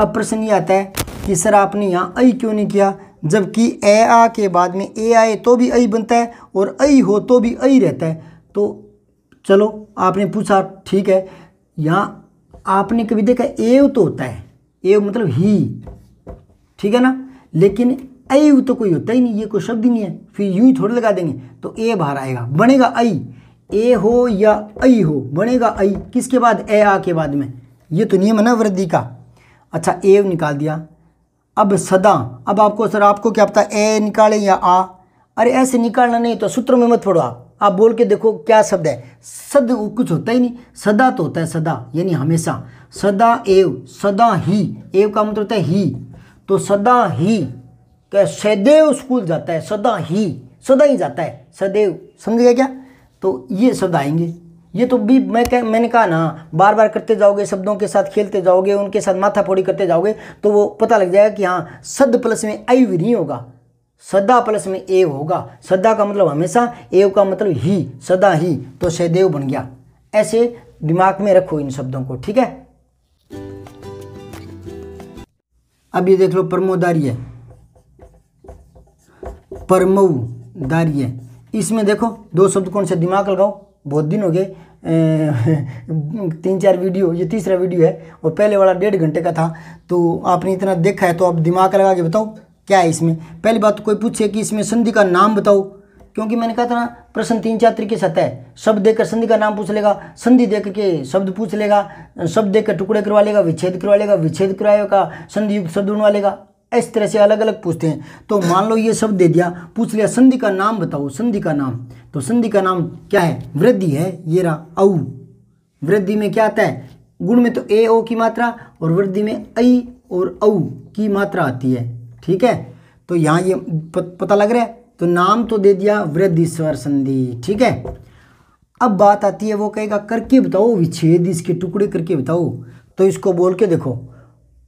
अब प्रश्न ये आता है कि सर आपने यहाँ ऐ क्यों नहीं किया जबकि ए आ के बाद में ए आए तो भी ऐ बनता है और ऐ हो तो भी ऐ रहता है तो चलो आपने पूछा ठीक है यहाँ आपने कभी देखा एव तो होता है एव मतलब ही ठीक है ना लेकिन ऐ तो कोई होता ही नहीं ये कोई शब्द ही नहीं है फिर यू ही थोड़े लगा देंगे तो ए बाहर आएगा बनेगा ऐ ए हो या ऐ हो बनेगा ऐ किसके बाद ए आ के बाद में ये तो नियम है ना वृद्धि का अच्छा एव निकाल दिया अब सदा अब आपको सर आपको क्या पता ए निकाले या आ अरे ऐसे निकालना नहीं तो सूत्र में मत पढ़ो आप आप बोल के देखो क्या शब्द है सद कुछ होता ही नहीं सदा तो होता है सदा यानी हमेशा सदा एव सदा ही एव का मतलब होता है ही तो सदा ही क्या तो सदैव स्कूल जाता है सदा ही सदा ही जाता है सदैव समझ गया क्या तो ये शब्द आएंगे ये तो भी मैं कह मैंने कहा ना बार बार करते जाओगे शब्दों के साथ खेलते जाओगे उनके साथ माथा फोड़ी करते जाओगे तो वो पता लग जाएगा कि हाँ सद प्लस में आई भी नहीं होगा सदा प्लस में एव होगा सदा का मतलब हमेशा एव का मतलब ही सदा ही तो सदैव बन गया ऐसे दिमाग में रखो इन शब्दों को ठीक है अब ये देख लो परमोदार्य परमोदार्य इसमें देखो दो शब्द कौन से दिमाग लगाओ बहुत दिन हो गए तीन चार वीडियो ये तीसरा वीडियो है और पहले वाला डेढ़ घंटे का था तो आपने इतना देखा है तो आप दिमाग लगा के बताओ क्या है इसमें पहली बात तो कोई पूछे कि इसमें संधि का नाम बताओ क्योंकि मैंने कहा था ना प्रश्न तीन चार तरीके से आता है शब्द देकर संधि का नाम पूछ लेगा संधि देख के शब्द पूछ लेगा शब्द देख कर टुकड़े करवा लेगा विच्छेद करवा लेगा विच्छेद करवाएगा संधि युक्त शब्द बनवा लेगा इस तरह से अलग अलग पूछते हैं तो मान लो ये शब्द दे दिया पूछ लिया संधि का नाम बताओ संधि का नाम तो संधि का नाम क्या है वृद्धि है ये रहा औ वृद्धि में क्या आता है गुण में तो ए ओ की मात्रा और वृद्धि में ऐ और औ की मात्रा आती है ठीक है तो यहाँ ये प, पता लग रहा है तो नाम तो दे दिया वृद्धेश्वर संधि ठीक है अब बात आती है वो कहेगा करके बताओ विच्छेद इसके टुकड़े करके बताओ तो इसको बोल के देखो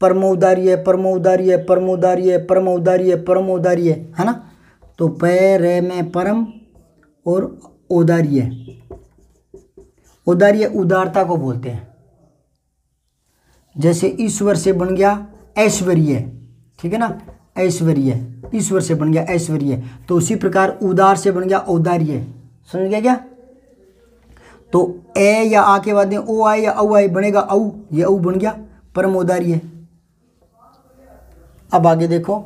परमोदार्य परमोदार्य परमोदार्य परमोदार्य परमोदार्य है ना तो पैर में परम और औदार्य औदार्य उदारता को बोलते हैं जैसे ईश्वर से बन गया ऐश्वर्य ठीक है ना ऐश्वर्य ईश्वर से बन गया ऐश्वर्य तो उसी प्रकार उदार से बन गया औदार्य समझ गया क्या तो ए या आ के बाद में ओ आए या औ आए बनेगा औ ये औ बन गया परम औदार्य अब आगे देखो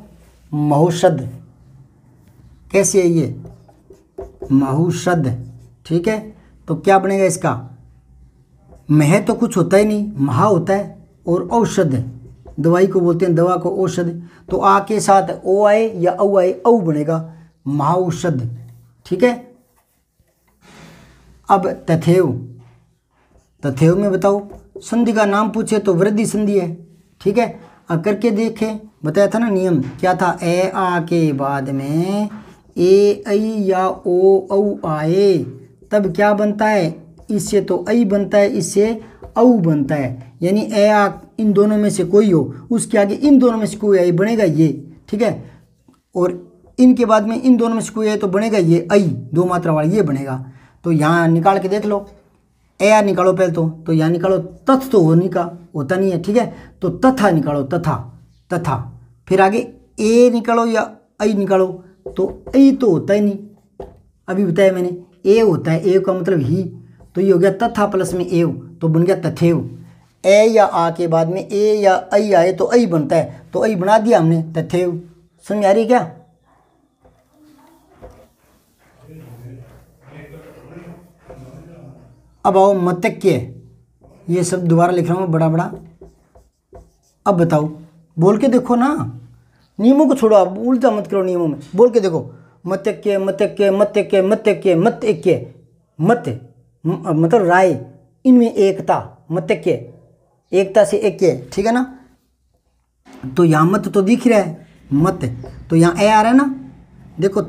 महुषद कैसे है ये महुषद ठीक है तो क्या बनेगा इसका मह तो कुछ होता ही नहीं महा होता है और औषध दवाई को बोलते हैं दवा को औषध तो आ के साथ ओ आए या औ आए औ बनेगा महाऔषध ठीक है अब तथेव तथेव में बताओ संधि का नाम पूछे तो वृद्धि संधि है ठीक है अब करके देखें बताया था ना नियम क्या था ए आ के बाद में ए आई या ओ औ आए तब क्या बनता है इससे तो ऐ बनता है इससे औ बनता है यानी ए आ इन दोनों में से कोई हो उसके आगे इन दोनों में से कोई आई बनेगा ये ठीक है और इनके बाद में इन दोनों में से कोई आई तो बनेगा ये आई दो मात्रा वाला ये बनेगा तो यहाँ निकाल के देख लो ए निकालो पहले तो तो यहाँ निकालो तथ तो होने का होता नहीं है ठीक है तो तथा निकालो तथा तथा फिर आगे ए निकालो या आई निकालो तो ऐ तो होता ही नहीं अभी बताया मैंने ए होता है ए का मतलब ही तो ये हो गया तथा प्लस में एव तो बन गया तथेव ए या आ के बाद में ए या आई आए तो आई बनता है तो आई बना दिया हमने तथे तो समझ आ रही क्या अब आओ मतक्य ये सब दोबारा लिख रहा हूँ बड़ा बड़ा अब बताओ बोल के देखो ना नियमों को छोड़ो आप उल्टा मत करो नियमों में बोल के देखो मतक्य मतक्य मतक्य मतक्य मत एक मत मतलब राय इनमें एकता मतक्य एकता से एक है ठीक है ना तो यहाँ मत तो दिख रहा है मत तो यहाँ ए आ रहा है ना देखो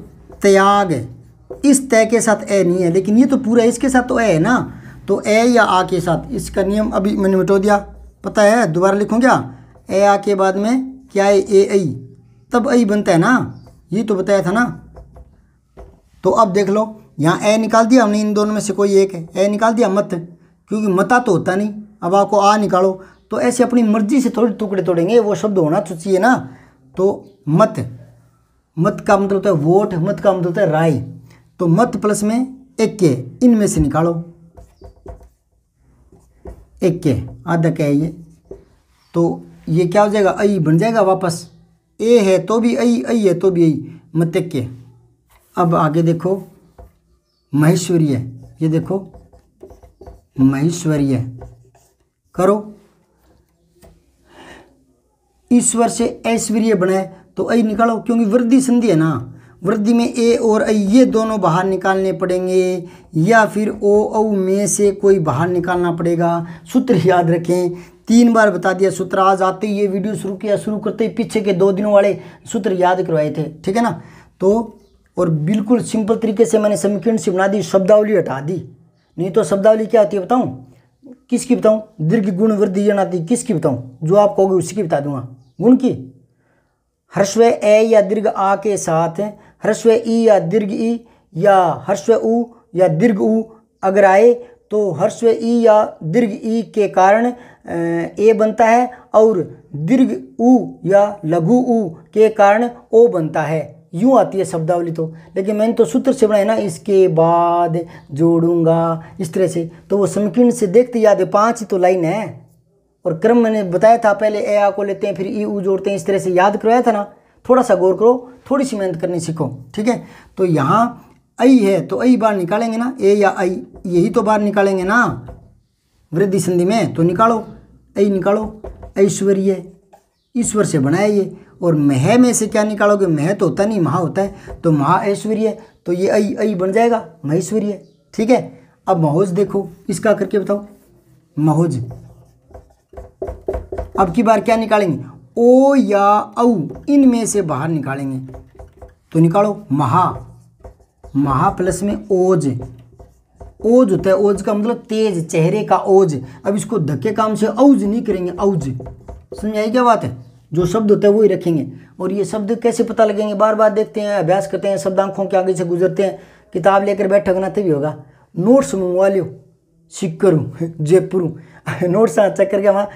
त्याग इस तय के साथ ए नहीं है लेकिन ये तो पूरा इसके साथ तो ए है ना तो ए या आ के साथ इसका नियम अभी मैंने मिटो दिया पता है दोबारा लिखूँ क्या ए आ के बाद में क्या है ए आई तब आई बनता है ना ये तो बताया था ना तो अब देख लो यहाँ ए निकाल दिया हमने इन दोनों में से कोई एक है ए निकाल दिया मत क्योंकि मता तो होता नहीं अब आपको आ निकालो तो ऐसे अपनी मर्जी से थोड़े टुकड़े तोड़ेंगे वो शब्द होना चाहिए ना तो मत मत का मतलब होता है वोट मत का मतलब होता है राय तो मत प्लस में एक के इनमें से निकालो एक के आधा क्या है ये तो ये क्या हो जाएगा आई बन जाएगा वापस ए है तो भी आई आई है तो भी आई मत एक के अब आगे देखो महेश्वरीय है ये देखो महेश्वरीय है करो ईश्वर से ऐश्वर्य बनाए तो ऐ निकालो क्योंकि वृद्धि संधि है ना वृद्धि में ए और ऐ ये दोनों बाहर निकालने पड़ेंगे या फिर ओ औ में से कोई बाहर निकालना पड़ेगा सूत्र याद रखें तीन बार बता दिया सूत्र आज आते ही ये वीडियो शुरू किया शुरू करते ही पीछे के दो दिनों वाले सूत्र याद करवाए थे ठीक है ना तो और बिल्कुल सिंपल तरीके से मैंने समीकरण से बना दी शब्दावली हटा दी नहीं तो शब्दावली क्या होती है बताऊँ किसकी बताऊँ दीर्घ गुण वृद्धि जनाती किसकी बताऊँ जो आप कहोगे उसी की बता दूंगा गुण की हर्षव ए या दीर्घ आ के साथ हर्षव ई या दीर्घ ई या हर्षव ऊ या दीर्घ ऊ अगर आए तो हर्षव ई या दीर्घ ई के कारण ए बनता है और दीर्घ ऊ या लघु ऊ के कारण ओ बनता है यूँ आती है शब्दावली तो लेकिन मैंने तो सूत्र से बनाया ना इसके बाद जोड़ूंगा इस तरह से तो वो समीकरण से देखते याद है पाँच ही तो लाइन है और क्रम मैंने बताया था पहले ए आ को लेते हैं फिर ई ऊ जोड़ते हैं इस तरह से याद करवाया था ना थोड़ा सा गौर करो थोड़ी सी मेहनत करनी सीखो ठीक है तो यहाँ आई है तो आई बार निकालेंगे ना ए या आई यही तो बार निकालेंगे ना वृद्धि संधि में तो निकालो आई निकालो ऐश्वर्य ईश्वर से बनाया ये और मह में से क्या निकालोगे मह तो होता नहीं महा होता है तो महा ऐश्वर्य तो ये अई ऐ बन जाएगा महेश्वर्य ठीक है अब महोज देखो इसका करके बताओ महोज अब की बार क्या निकालेंगे ओ या औ इनमें से बाहर निकालेंगे तो निकालो महा महा प्लस में ओज ओज होता है ओज का मतलब तेज चेहरे का ओज अब इसको धक्के काम से औज नहीं करेंगे औज समझ आई क्या बात है जो शब्द होता है वही रखेंगे और ये शब्द कैसे पता लगेंगे बार बार देखते हैं अभ्यास करते हैं शब्द आंखों के आगे से गुजरते हैं किताब लेकर बैठक ना तभी होगा नोट्स मंगवा लियो सिक्करू जयपुरू नोट्स चेक अच्छा करके वहाँ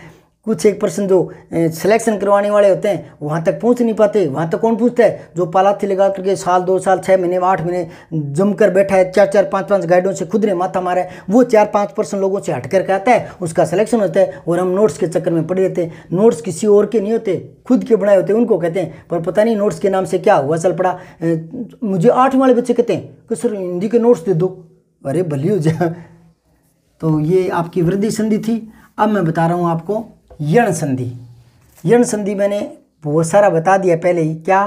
कुछ एक पर्सन जो सिलेक्शन करवाने वाले होते हैं वहाँ तक पहुँच नहीं पाते वहाँ तक कौन पूछता है जो पालाथी लगा करके साल दो साल छः महीने आठ महीने जमकर बैठा है चार चार पाँच पाँच गाइडों से खुद ने माथा मारा है वो चार पाँच पर्सन लोगों से हट करके आता है उसका सिलेक्शन होता है और हम नोट्स के चक्कर में पड़े रहते हैं नोट्स किसी और के नहीं होते खुद के बनाए होते हैं उनको कहते हैं पर पता नहीं नोट्स के नाम से क्या हुआ चल पड़ा मुझे आठ वाले बच्चे कहते हैं कि सर हिंदी के नोट्स दे दो अरे भली हो जा तो ये आपकी वृद्धि संधि थी अब मैं बता रहा हूँ आपको यण संधि यण संधि मैंने बहुत सारा बता दिया पहले ही क्या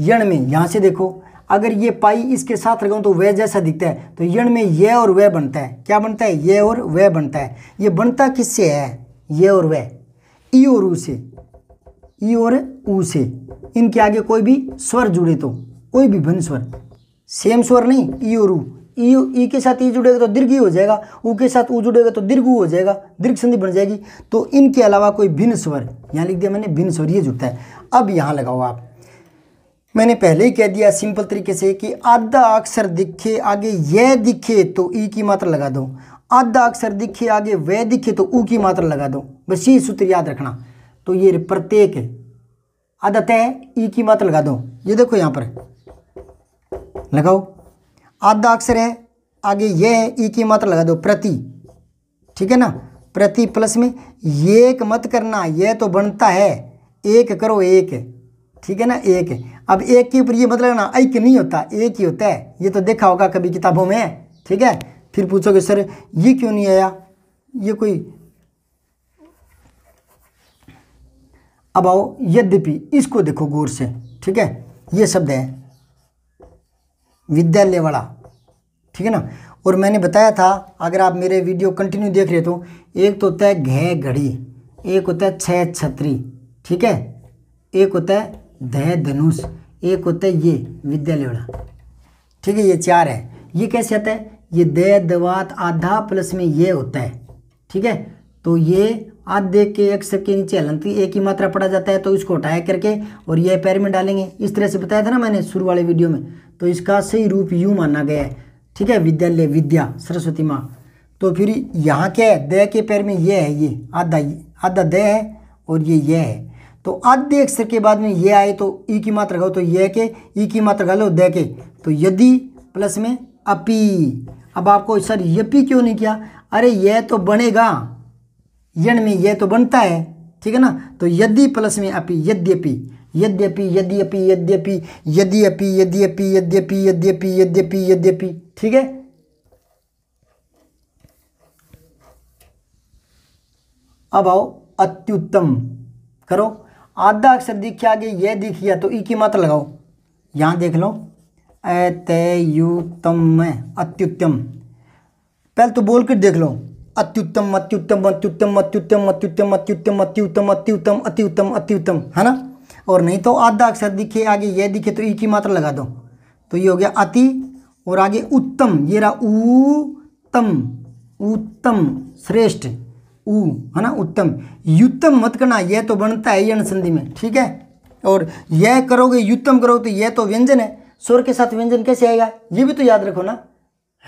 यण में यहाँ से देखो अगर ये पाई इसके साथ लगाऊँ तो वह जैसा दिखता है तो यण में यह और वह बनता है क्या बनता है यह और वह बनता है ये बनता किससे है ये और वह ई और ऊ से ई और ऊ से इनके आगे कोई भी स्वर जुड़े तो कोई भी भन स्वर सेम स्वर नहीं ई और ऊ ई ई के साथ ई जुड़ेगा तो दीर्घ हो जाएगा ऊ के साथ ऊ जुड़ेगा तो दीर्घ हो जाएगा दीर्घ संधि बन जाएगी तो इनके अलावा कोई भिन्न स्वर यहाँ लिख दिया मैंने भिन्न स्वर ये जुड़ता है अब यहाँ लगाओ आप मैंने पहले ही कह दिया सिंपल तरीके से कि आधा अक्षर दिखे आगे यह दिखे तो ई की मात्रा लगा दो आधा अक्षर दिखे आगे वह दिखे तो ऊ की मात्रा लगा दो बस ये सूत्र याद रखना तो ये प्रत्येक है आदत है ई की मात्रा लगा दो ये देखो यहाँ पर लगाओ आधा अक्षर है आगे ये है ई की मात्रा लगा दो प्रति ठीक है ना प्रति प्लस में एक मत करना ये तो बनता है एक करो एक ठीक है ना एक अब एक के ऊपर ये मत लगाना एक नहीं होता एक ही होता है ये तो देखा होगा कभी किताबों में ठीक है फिर पूछोगे सर ये क्यों नहीं आया ये कोई अब आओ यद्यपि इसको देखो गौर से ठीक है ये शब्द है विद्यालय वाला ठीक है ना और मैंने बताया था अगर आप मेरे वीडियो कंटिन्यू देख रहे तो एक तो होता है घे घड़ी एक होता है छः छतरी ठीक है एक होता है दह धनुष एक होता है ये विद्यालय वाला ठीक है ये चार है ये कैसे आता है ये दे दवात आधा प्लस में ये होता है ठीक है तो ये आधे के एक सब के नीचे हलंत एक ही मात्रा पढ़ा जाता है तो इसको हटाया करके और ये पैर में डालेंगे इस तरह से बताया था ना मैंने शुरू वाले वीडियो में तो इसका सही रूप यू माना गया है ठीक है विद्यालय विद्या सरस्वती माँ तो फिर यहाँ क्या है दया के पैर में यह है ये आधा आधा दया है और ये यह है तो आद्य अक्षर के बाद में ये आए तो ई की मात्रा लगाओ तो यह के ई की मात्रा लगा लो दे के तो यदि प्लस में अपी अब आपको सर यपी क्यों नहीं किया अरे यह तो बनेगा यण में यह तो बनता है ठीक है ना तो यदि प्लस में अपी यद्यपि यद्यपि यद्यपि यद्यपि यद्यपि यद्यपि यद्यपि यद्यपि यद्यपि यद्यपि ठीक है अब आओ अत्युत्तम करो आधा अक्षर दिखे आगे ये दिखिया तो ई की मात्रा लगाओ यहां देख लो अत्युत्तम अत्युत्तम पहले तो बोल कर देख लो अत्युत्तम अत्युत्तम अत्युत्तम अत्युत्तम अत्युत्तम अत्युत्तम अत्युत्तम अत्युत्तम अत्युत्तम अत्युत्तम है ना और नहीं तो आधा अक्षर दिखे आगे यह दिखे तो ई की मात्रा लगा दो तो ये हो गया अति और आगे उत्तम ये रहा उत्तम उत्तम श्रेष्ठ ऊ है ना उत्तम युत्तम मत करना यह तो बनता है यण संधि में ठीक है और यह करोगे युत्तम करोगे तो यह तो व्यंजन है स्वर के साथ व्यंजन कैसे आएगा ये भी तो याद रखो ना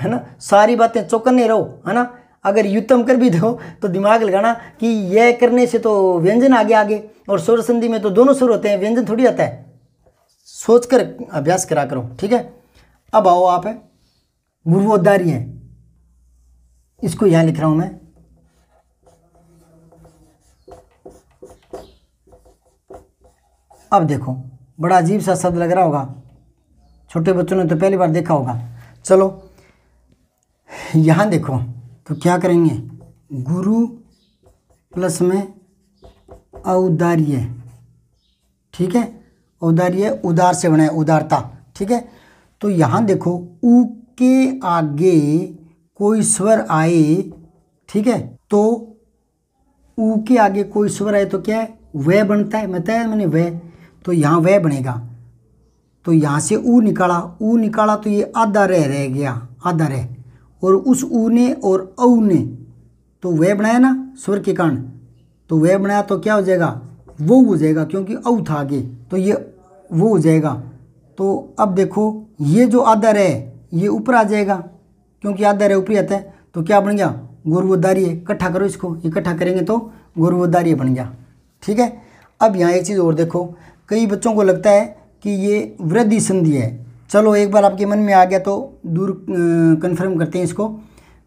है ना सारी बातें चौकने रहो है ना अगर युतम कर भी दो तो दिमाग लगाना कि यह करने से तो व्यंजन आगे आगे और स्वर संधि में तो दोनों स्वर होते हैं व्यंजन थोड़ी आता है सोच कर अभ्यास करा करो ठीक है अब आओ आप है गुरुवोदारी है इसको यहां लिख रहा हूं मैं अब देखो बड़ा अजीब सा शब्द लग रहा होगा छोटे बच्चों ने तो पहली बार देखा होगा चलो यहां देखो तो क्या करेंगे गुरु प्लस में औदार्य ठीक है औदार्य उदार से बनाए उदारता ठीक है तो यहाँ देखो ऊ के आगे कोई स्वर आए ठीक है तो ऊ के आगे कोई स्वर आए तो क्या है वह बनता है मैं है मैंने वह तो यहाँ वह बनेगा तो यहाँ से ऊ निकाला ऊ निकाला तो ये आधा रह गया आधा रह और उस ऊ ने और औ ने तो वह बनाया ना स्वर के कारण तो वह बनाया तो क्या हो जाएगा वो हो जाएगा क्योंकि औ था आगे तो ये वो हो जाएगा तो अब देखो ये जो आदर है ये ऊपर आ जाएगा क्योंकि आदर है ऊपरी आता है तो क्या बन गया गोरवोदारी इकट्ठा करो इसको इकट्ठा करेंगे तो गोरवोदारी बन गया ठीक है अब यहाँ एक चीज़ और देखो कई बच्चों को लगता है कि ये वृद्धि संधि है चलो एक बार आपके मन में आ गया तो दूर कंफर्म करते हैं इसको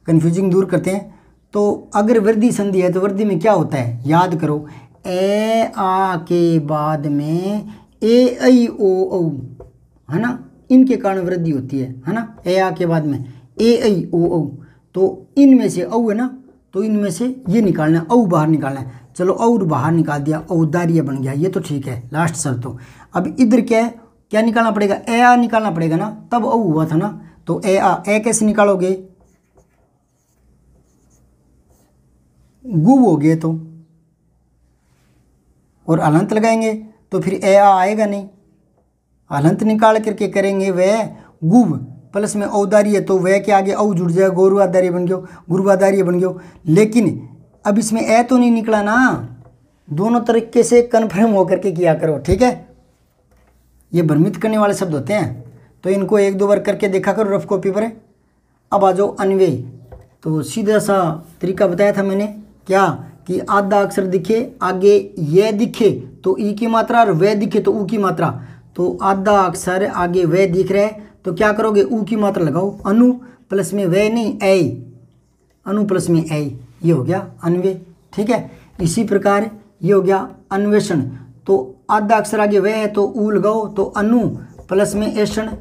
कंफ्यूजिंग दूर करते हैं तो अगर वृद्धि संधि है तो वृद्धि में क्या होता है याद करो ए आ के बाद में ए आई ओ औ है ना इनके कारण वृद्धि होती है है ना ए आ के बाद में ए आई ओ औ तो इनमें से औ है ना तो इनमें से ये निकालना है औ बाहर निकालना है चलो और बाहर निकाल दिया औदारिया बन गया ये तो ठीक है लास्ट सर तो अब इधर क्या है क्या निकालना पड़ेगा ए आ निकालना पड़ेगा ना तब ओ हुआ था ना तो ए आ ए कैसे निकालोगे गुब हो गए तो और अनंत लगाएंगे तो फिर ए आ आएगा नहीं अनंत निकाल करके करेंगे वह गुब प्लस में औदारी है तो वह के आगे औ जुड़ जाएगा गौरवादारी बन गयो गुरुवादारी बन गयो लेकिन अब इसमें ए तो नहीं निकला ना दोनों तरीके से कन्फर्म होकर के किया करो ठीक है ये भ्रमित करने वाले शब्द होते हैं तो इनको एक दो बार करके देखा करो रफ कॉपी पर अब आ जाओ अनवे तो सीधा सा तरीका बताया था मैंने क्या कि आधा अक्षर दिखे आगे ये दिखे तो ई की मात्रा और वह दिखे तो ऊ की मात्रा तो आधा अक्षर आगे वह दिख रहे तो क्या करोगे ऊ की मात्रा लगाओ अनु प्लस में वह नहीं ऐ अनु प्लस में ऐ ये हो गया अनवे ठीक है इसी प्रकार ये हो गया अन्वेषण तो आधा अक्षर आगे वह है तो ऊ लगाओ तो अनु प्लस में एषण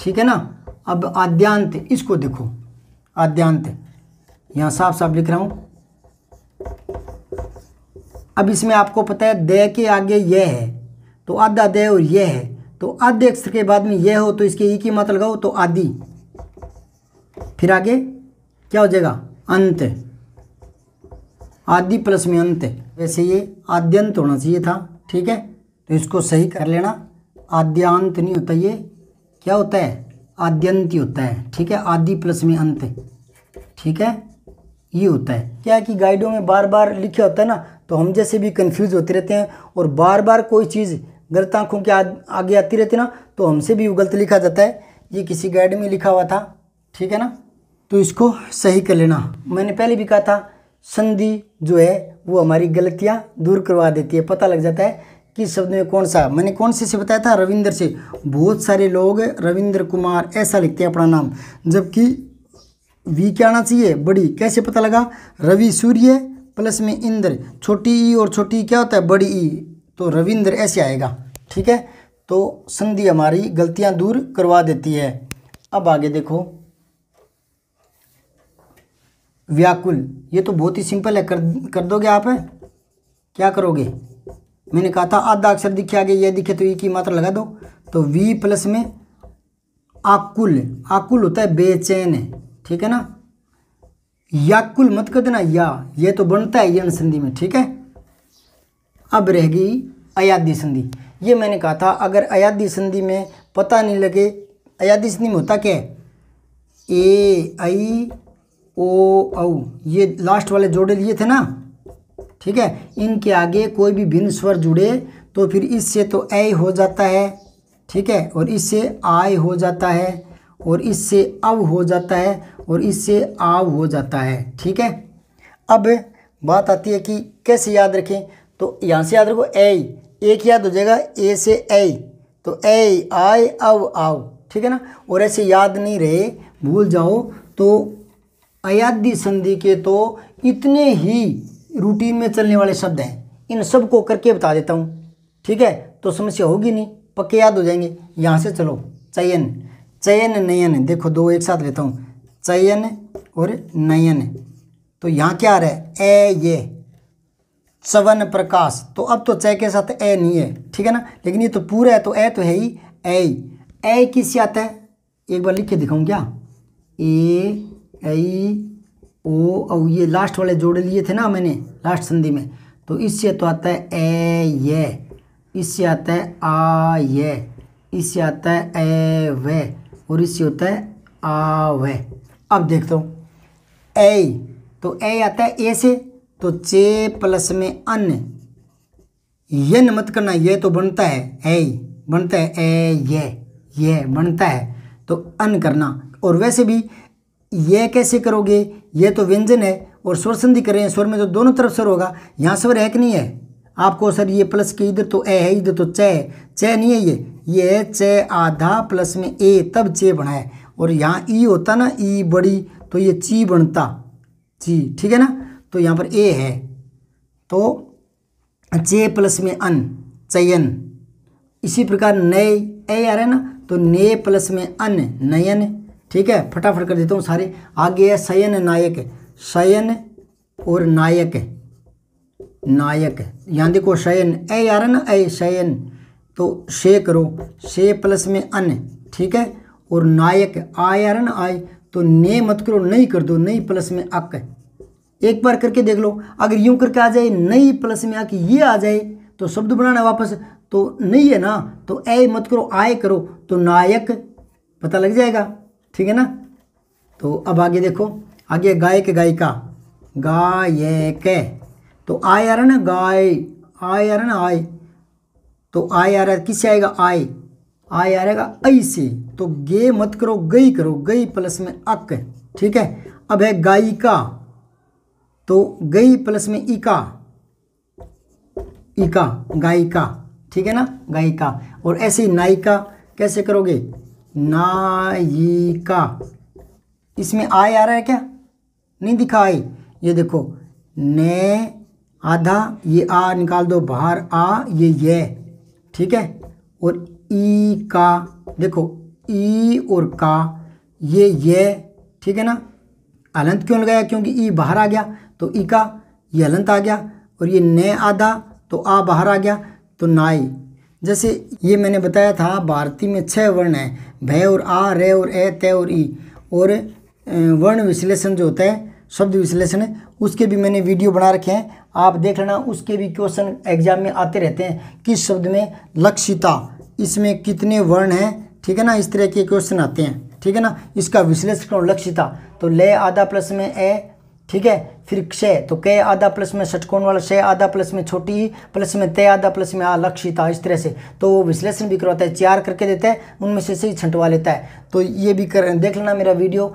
ठीक है ना अब आद्यांत इसको देखो आद्यांत यहां साफ साफ लिख रहा हूं अब इसमें आपको पता है दे के आगे यह है तो आधा दे और यह है तो आद्य अक्षर के बाद में यह हो तो इसके ई की मत लगाओ तो आदि फिर आगे क्या हो जाएगा अंत आदि प्लस में अंत वैसे ये आद्यंत होना चाहिए था ठीक है तो इसको सही कर लेना आद्यांत नहीं होता ये क्या होता है आद्यंत ही होता है ठीक है आदि प्लस में अंत ठीक है ये होता है क्या है कि गाइडों में बार बार लिखा होता है ना तो हम जैसे भी कंफ्यूज होते रहते हैं और बार बार कोई चीज़ गलत आँखों के आगे आती रहती ना तो हमसे भी वो गलत लिखा जाता है ये किसी गाइड में लिखा हुआ था ठीक है ना तो इसको सही कर लेना मैंने पहले भी कहा था संधि जो है वो हमारी गलतियाँ दूर करवा देती है पता लग जाता है किस शब्द में कौन सा मैंने कौन से से बताया था रविंद्र से बहुत सारे लोग रविंद्र कुमार ऐसा लिखते हैं अपना नाम जबकि वी क्या आना चाहिए बड़ी कैसे पता लगा रवि सूर्य प्लस में इंद्र छोटी ई और छोटी क्या होता है बड़ी ई तो रविंद्र ऐसे आएगा ठीक है तो संधि हमारी गलतियाँ दूर करवा देती है अब आगे देखो व्याकुल ये तो बहुत ही सिंपल है कर कर दोगे आप है? क्या करोगे मैंने कहा था आधा अक्षर दिखे आगे यह दिखे तो ई की मात्रा लगा दो तो वी प्लस में आकुल आकुल होता है बेचैन ठीक है ना याकुल मत कर देना या ये तो बनता है यन संधि में ठीक है अब रहेगी अयाध्य संधि ये मैंने कहा था अगर अयाध्य संधि में पता नहीं लगे अयादी संधि में होता क्या ए आई ओ औ ये लास्ट वाले जोड़े लिए थे ना ठीक है इनके आगे कोई भी भिन्न स्वर जुड़े तो फिर इससे तो ए हो जाता है ठीक है और इससे आय हो जाता है और इससे अव हो जाता है और इससे आव हो जाता है ठीक है अब बात आती है कि कैसे याद रखें तो यहाँ से याद रखो ए एक याद हो जाएगा ए से ए तो ए आय अव आव ठीक है ना और ऐसे याद नहीं रहे भूल जाओ तो अयादि संधि के तो इतने ही रूटीन में चलने वाले शब्द हैं इन सब को करके बता देता हूँ ठीक है तो समस्या होगी नहीं पक्के याद हो जाएंगे यहाँ से चलो चयन चयन नयन देखो दो एक साथ लेता हूँ चयन और नयन तो यहाँ क्या आ रहा है ए ये चवन प्रकाश तो अब तो चय के साथ ए नहीं है ठीक है ना लेकिन ये तो पूरा है तो ए तो है ही ए ए किससे आता है एक बार लिख के दिखाऊँ क्या ए ऐ ओ और ये लास्ट वाले जोड़े लिए थे ना मैंने लास्ट संधि में तो इससे तो आता है ए ये इससे आता है आ ये इससे आता है ए वे और इससे होता है आ वे अब देख दो ए तो ए आता है ए से तो चे प्लस में अन यन मत करना ये तो बनता है ए बनता है ए ये ये बनता है तो अन करना और वैसे भी ये कैसे करोगे ये तो व्यंजन है और स्वर संधि कर रहे हैं स्वर में तो दोनों तरफ स्वर होगा यहाँ स्वर है कि नहीं है आपको सर ये प्लस के इधर तो ए है इधर तो च है च नहीं है ये ये है च आधा प्लस में ए तब चे बना है और यहाँ ई होता ना ई बड़ी तो ये ची बनता ची ठीक है ना तो यहाँ पर ए है तो चे प्लस में अन चयन इसी प्रकार नए ए आ रहा है ना तो ने प्लस में अन नयन ठीक है फटाफट कर देता हूँ सारे आगे है शयन नायक शयन और नायक नायक यहाँ देखो शयन ए यार ना ए शयन तो शे करो शे प्लस में अन ठीक है और नायक आ यार ना आय तो ने मत करो नहीं कर दो नहीं प्लस में अक एक बार करके देख लो अगर यूं करके आ जाए नई प्लस में आके ये आ जाए तो शब्द बनाना वापस तो नहीं है ना तो ए मत करो आय करो तो नायक पता लग जाएगा ठीक है ना तो अब आगे देखो आगे गायक गायिका गायक तो आय ना गाय आय ना आय तो आय आ रहा है किससे आएगा आय आय आ रहेगा ऐ से तो गे मत करो गई करो गई प्लस में अक ठीक है अब है गायिका तो गई प्लस में इका इका गायिका ठीक है ना गायिका और ऐसे ही नायिका कैसे करोगे नायिका इसमें आय आ रहा है क्या नहीं दिखा आई ये देखो ने आधा ये आ निकाल दो बाहर आ ये ये ठीक है और ई का देखो ई और का ये ये ठीक है ना अलंत क्यों लगाया क्योंकि ई बाहर आ गया तो ई का ये अलंत आ गया और ये ने आधा तो आ बाहर आ गया तो नाई जैसे ये मैंने बताया था भारतीय में छः वर्ण हैं भय और आ रे और ए ते और ई और वर्ण विश्लेषण जो होता है शब्द विश्लेषण उसके भी मैंने वीडियो बना रखे हैं आप देख लेना उसके भी क्वेश्चन एग्जाम में आते रहते हैं किस शब्द में लक्षिता इसमें कितने वर्ण हैं ठीक है ना इस तरह के क्वेश्चन आते हैं ठीक है ना इसका विश्लेषण लक्षिता तो ले आधा प्लस में ए ठीक है फिर क्षय तो के आधा प्लस में षटकोण वाला क्षय आधा प्लस में छोटी प्लस में तय आधा प्लस में लक्षिता इस तरह से तो वो विश्लेषण भी करवाता है चार करके देता है उनमें से सही छंटवा लेता है तो ये भी कर देख लेना मेरा वीडियो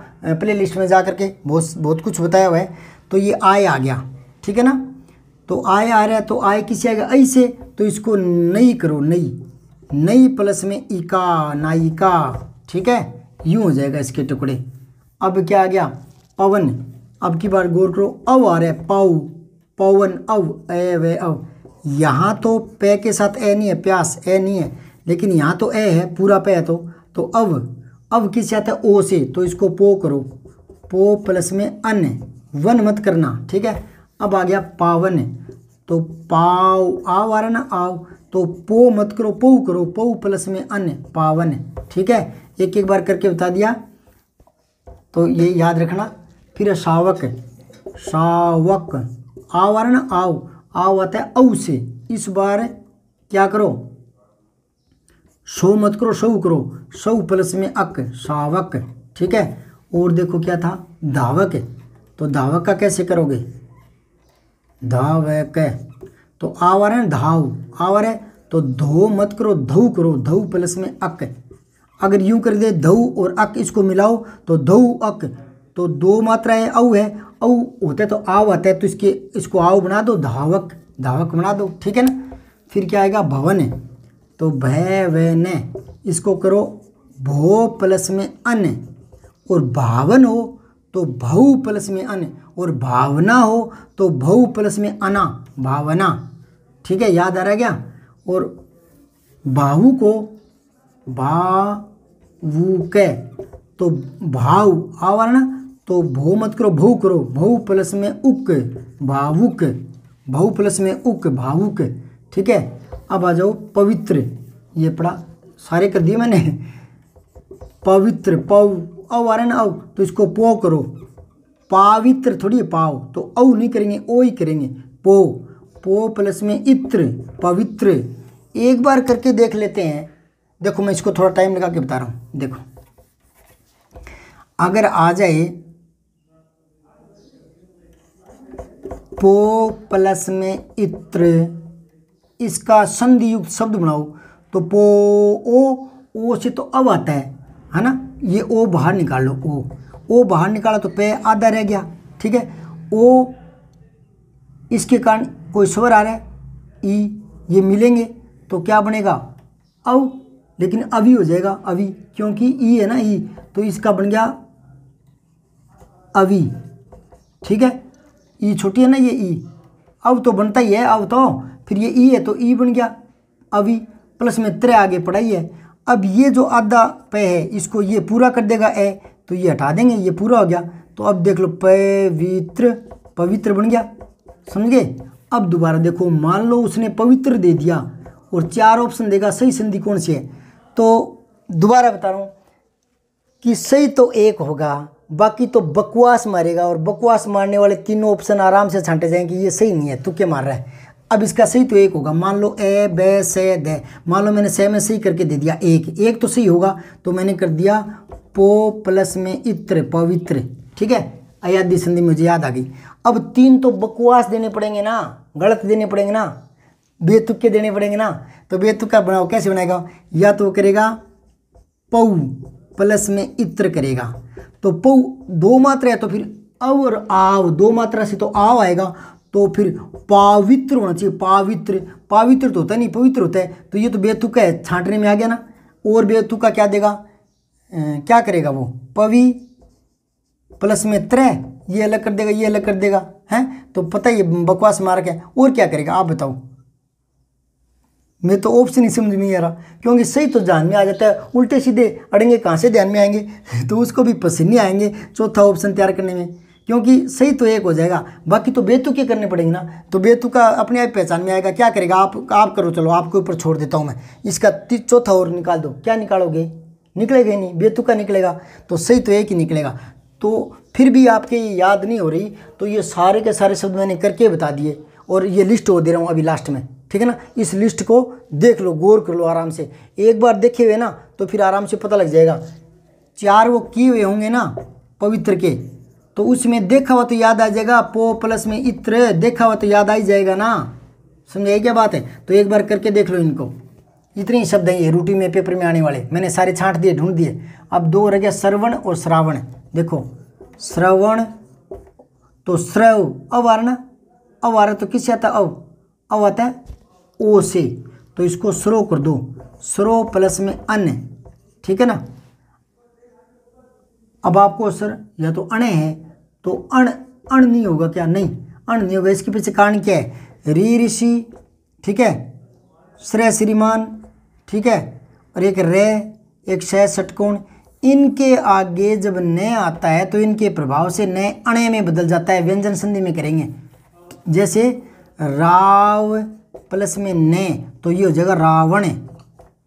प्ले लिस्ट में जा करके बहुत बहुत कुछ बताया हुआ है तो ये आय आ गया ठीक है ना तो आय आ रहा है तो आय किसी आएगा ऐ से तो इसको नई करो नई नई प्लस में इका का ठीक है यूँ हो जाएगा इसके टुकड़े अब क्या आ गया पवन अब की बार गौर करो अव आ रहा है पाऊ पवन अव ए वे अव यहाँ तो पे के साथ ए नहीं है प्यास ए नहीं है लेकिन यहाँ तो ए है पूरा पे है तो तो अव अव किस जाता है ओ से तो इसको पो करो पो प्लस में अन वन मत करना ठीक है अब आ गया पावन तो पाओ आव आ रहा ना आव तो पो मत करो पो करो पो प्लस में अन पावन ठीक है एक एक बार करके बता दिया तो ये याद रखना फिर शावक शावक आवरण आव आव आता है औ से इस बार क्या करो शो मत करो शव करो शव प्लस में अक शावक ठीक है और देखो क्या था धावक तो धावक का कैसे करोगे धावक तो आवरण धाव आवर है तो धो मत करो धऊ करो धऊ प्लस में अक अगर यूं कर दे धऊ और अक इसको मिलाओ तो धऊ अक तो दो मात्राएं औ है औ होते तो आव आता है तो इसके इसको आव बना दो धावक धावक बना दो ठीक है ना फिर क्या आएगा भवन है तो भय न इसको करो भो प्लस में अन और भावन हो तो भऊ प्लस में अन और भावना हो तो भऊ प्लस में अना भावना ठीक है याद आ रहा है क्या और बाहु को के तो भाव आवरण तो भो मत करो भू करो भू प्लस में उक भावुक भऊ प्लस में उक भावुक ठीक है अब आ जाओ पवित्र ये पढ़ा सारे कर दिए मैंने पवित्र पव अव आ रहे ना अव तो इसको पो करो पावित्र थोड़ी पाव तो औ नहीं करेंगे ओ ही करेंगे पो पो प्लस में इत्र पवित्र एक बार करके देख लेते हैं देखो मैं इसको थोड़ा टाइम लगा के बता रहा हूँ देखो अगर आ जाए पो प्लस में इत्र इसका संधियुक्त शब्द बनाओ तो पो ओ ओ से तो अब आता है है ना ये ओ बाहर निकाल लो ओ ओ बाहर निकाला तो पे आधा रह गया ठीक है ओ इसके कारण कोई स्वर आ रहा है ई ये मिलेंगे तो क्या बनेगा अव लेकिन अभी हो जाएगा अभी क्योंकि ई है ना ई तो इसका बन गया अभी ठीक है ई छोटी है ना ये ई अब तो बनता ही है अब तो फिर ये ई है तो ई बन गया अभी प्लस में त्रे आगे पढ़ाई है अब ये जो आधा पे है इसको ये पूरा कर देगा ए तो ये हटा देंगे ये पूरा हो गया तो अब देख लो पवित्र पवित्र बन गया समझ गए अब दोबारा देखो मान लो उसने पवित्र दे दिया और चार ऑप्शन देगा सही संधि कौन सी है तो दोबारा बता रहा हूँ कि सही तो एक होगा बाकी तो बकवास मारेगा और बकवास मारने वाले तीनों ऑप्शन आराम से छांटे जाएंगे ये सही नहीं है तू क्या मार रहा है अब इसका सही तो एक होगा मान लो ए ब से द मान लो मैंने से में सही करके दे दिया एक एक तो सही होगा तो मैंने कर दिया पो प्लस में इत्र पवित्र ठीक है अयादी संधि मुझे याद आ गई अब तीन तो बकवास देने पड़ेंगे ना गलत देने पड़ेंगे ना बेतुके देने पड़ेंगे ना तो बेतुका बनाओ कैसे बनाएगा या तो करेगा पऊ प्लस में इत्र करेगा तो पौ दो मात्रा है तो फिर और आव दो मात्रा से तो आव आएगा तो फिर पावित्र होना चाहिए पावित्र पावित्र तो होता है नहीं पवित्र होता है तो ये तो बेतुका है छांटने में आ गया ना और बेतुका क्या देगा ए, क्या करेगा वो पवि प्लस में त्रय ये अलग कर देगा ये अलग कर देगा हैं तो पता ही बकवास मार्ग है और क्या करेगा आप बताओ मैं तो ऑप्शन ही समझ में आ रहा क्योंकि सही तो ध्यान में आ जाता है उल्टे सीधे अड़ेंगे कहाँ से ध्यान में आएंगे तो उसको भी पसीने आएंगे चौथा ऑप्शन तैयार करने में क्योंकि सही तो एक हो जाएगा बाकी तो बेतुके करने पड़ेंगे ना तो बेतुका अपने आप पहचान में आएगा क्या करेगा आप आप करो चलो आपके ऊपर छोड़ देता हूँ मैं इसका चौथा और निकाल दो क्या निकालोगे निकलेगा ही नहीं बेतुका निकलेगा तो सही तो एक ही निकलेगा तो फिर भी आपके याद नहीं हो रही तो ये सारे के सारे शब्द मैंने करके बता दिए और ये लिस्ट वो दे रहा हूँ अभी लास्ट में ठीक है ना इस लिस्ट को देख लो गौर कर लो आराम से एक बार देखे हुए ना तो फिर आराम से पता लग जाएगा चार वो किए हुए होंगे ना पवित्र के तो उसमें देखा हुआ तो याद आ जाएगा पो प्लस में इत्र देखा हुआ तो याद आ ही जाएगा ना समझाइए क्या बात है तो एक बार करके देख लो इनको इतने ही शब्द हैं ये रूटीन में पेपर में आने वाले मैंने सारे छांट दिए ढूंढ दिए अब दो रह गया श्रवण और श्रावण देखो श्रवण तो श्रव अवर्ण अब आ रहा तो किससे आता अब अब आता है ओ से तो इसको स्रो कर दो स्रो प्लस में अन ठीक है ना अब आपको सर या तो अणे है तो अण अण नहीं होगा क्या नहीं अण नहीं होगा इसके पीछे कारण क्या है री ऋषि ठीक है श्रेय श्रीमान ठीक है और एक रे एक शय षटकोण इनके आगे जब न आता है तो इनके प्रभाव से नए अणे में बदल जाता है व्यंजन संधि में करेंगे जैसे राव प्लस में ने तो ये हो जाएगा रावण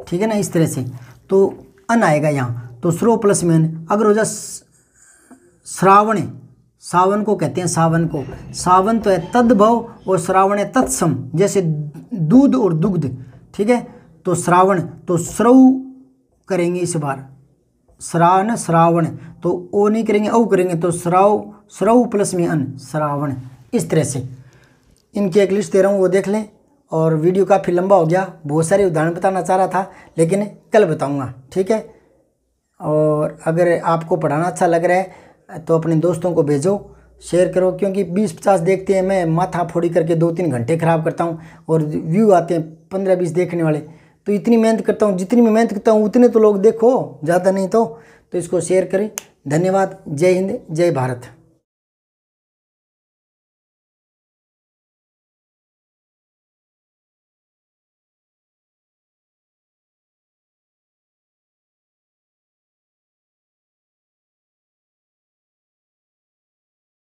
ठीक है ना इस तरह से तो अन आएगा यहाँ तो स्रो प्लस में अगर हो जाए श्रावण सावन को कहते हैं सावन को सावन तो है तद्भव और श्रावण है तत्सम जैसे दूध और दुग्ध ठीक है तो श्रावण तो स्रव करेंगे इस बार श्रावण श्रावण तो ओ नहीं करेंगे औ करेंगे तो श्राव श्रव प्लस में अन श्रावण इस तरह से इनकी एक लिस्ट दे रहा हूँ वो देख लें और वीडियो काफ़ी लंबा हो गया बहुत सारे उदाहरण बताना चाह रहा था लेकिन कल बताऊँगा ठीक है और अगर आपको पढ़ाना अच्छा लग रहा है तो अपने दोस्तों को भेजो शेयर करो क्योंकि 20-50 देखते हैं मैं माथा फोड़ी करके दो तीन घंटे ख़राब करता हूँ और व्यू आते हैं पंद्रह बीस देखने वाले तो इतनी मेहनत करता हूँ जितनी मैं मेहनत करता हूँ उतने तो लोग देखो ज़्यादा नहीं तो, तो इसको शेयर करें धन्यवाद जय हिंद जय भारत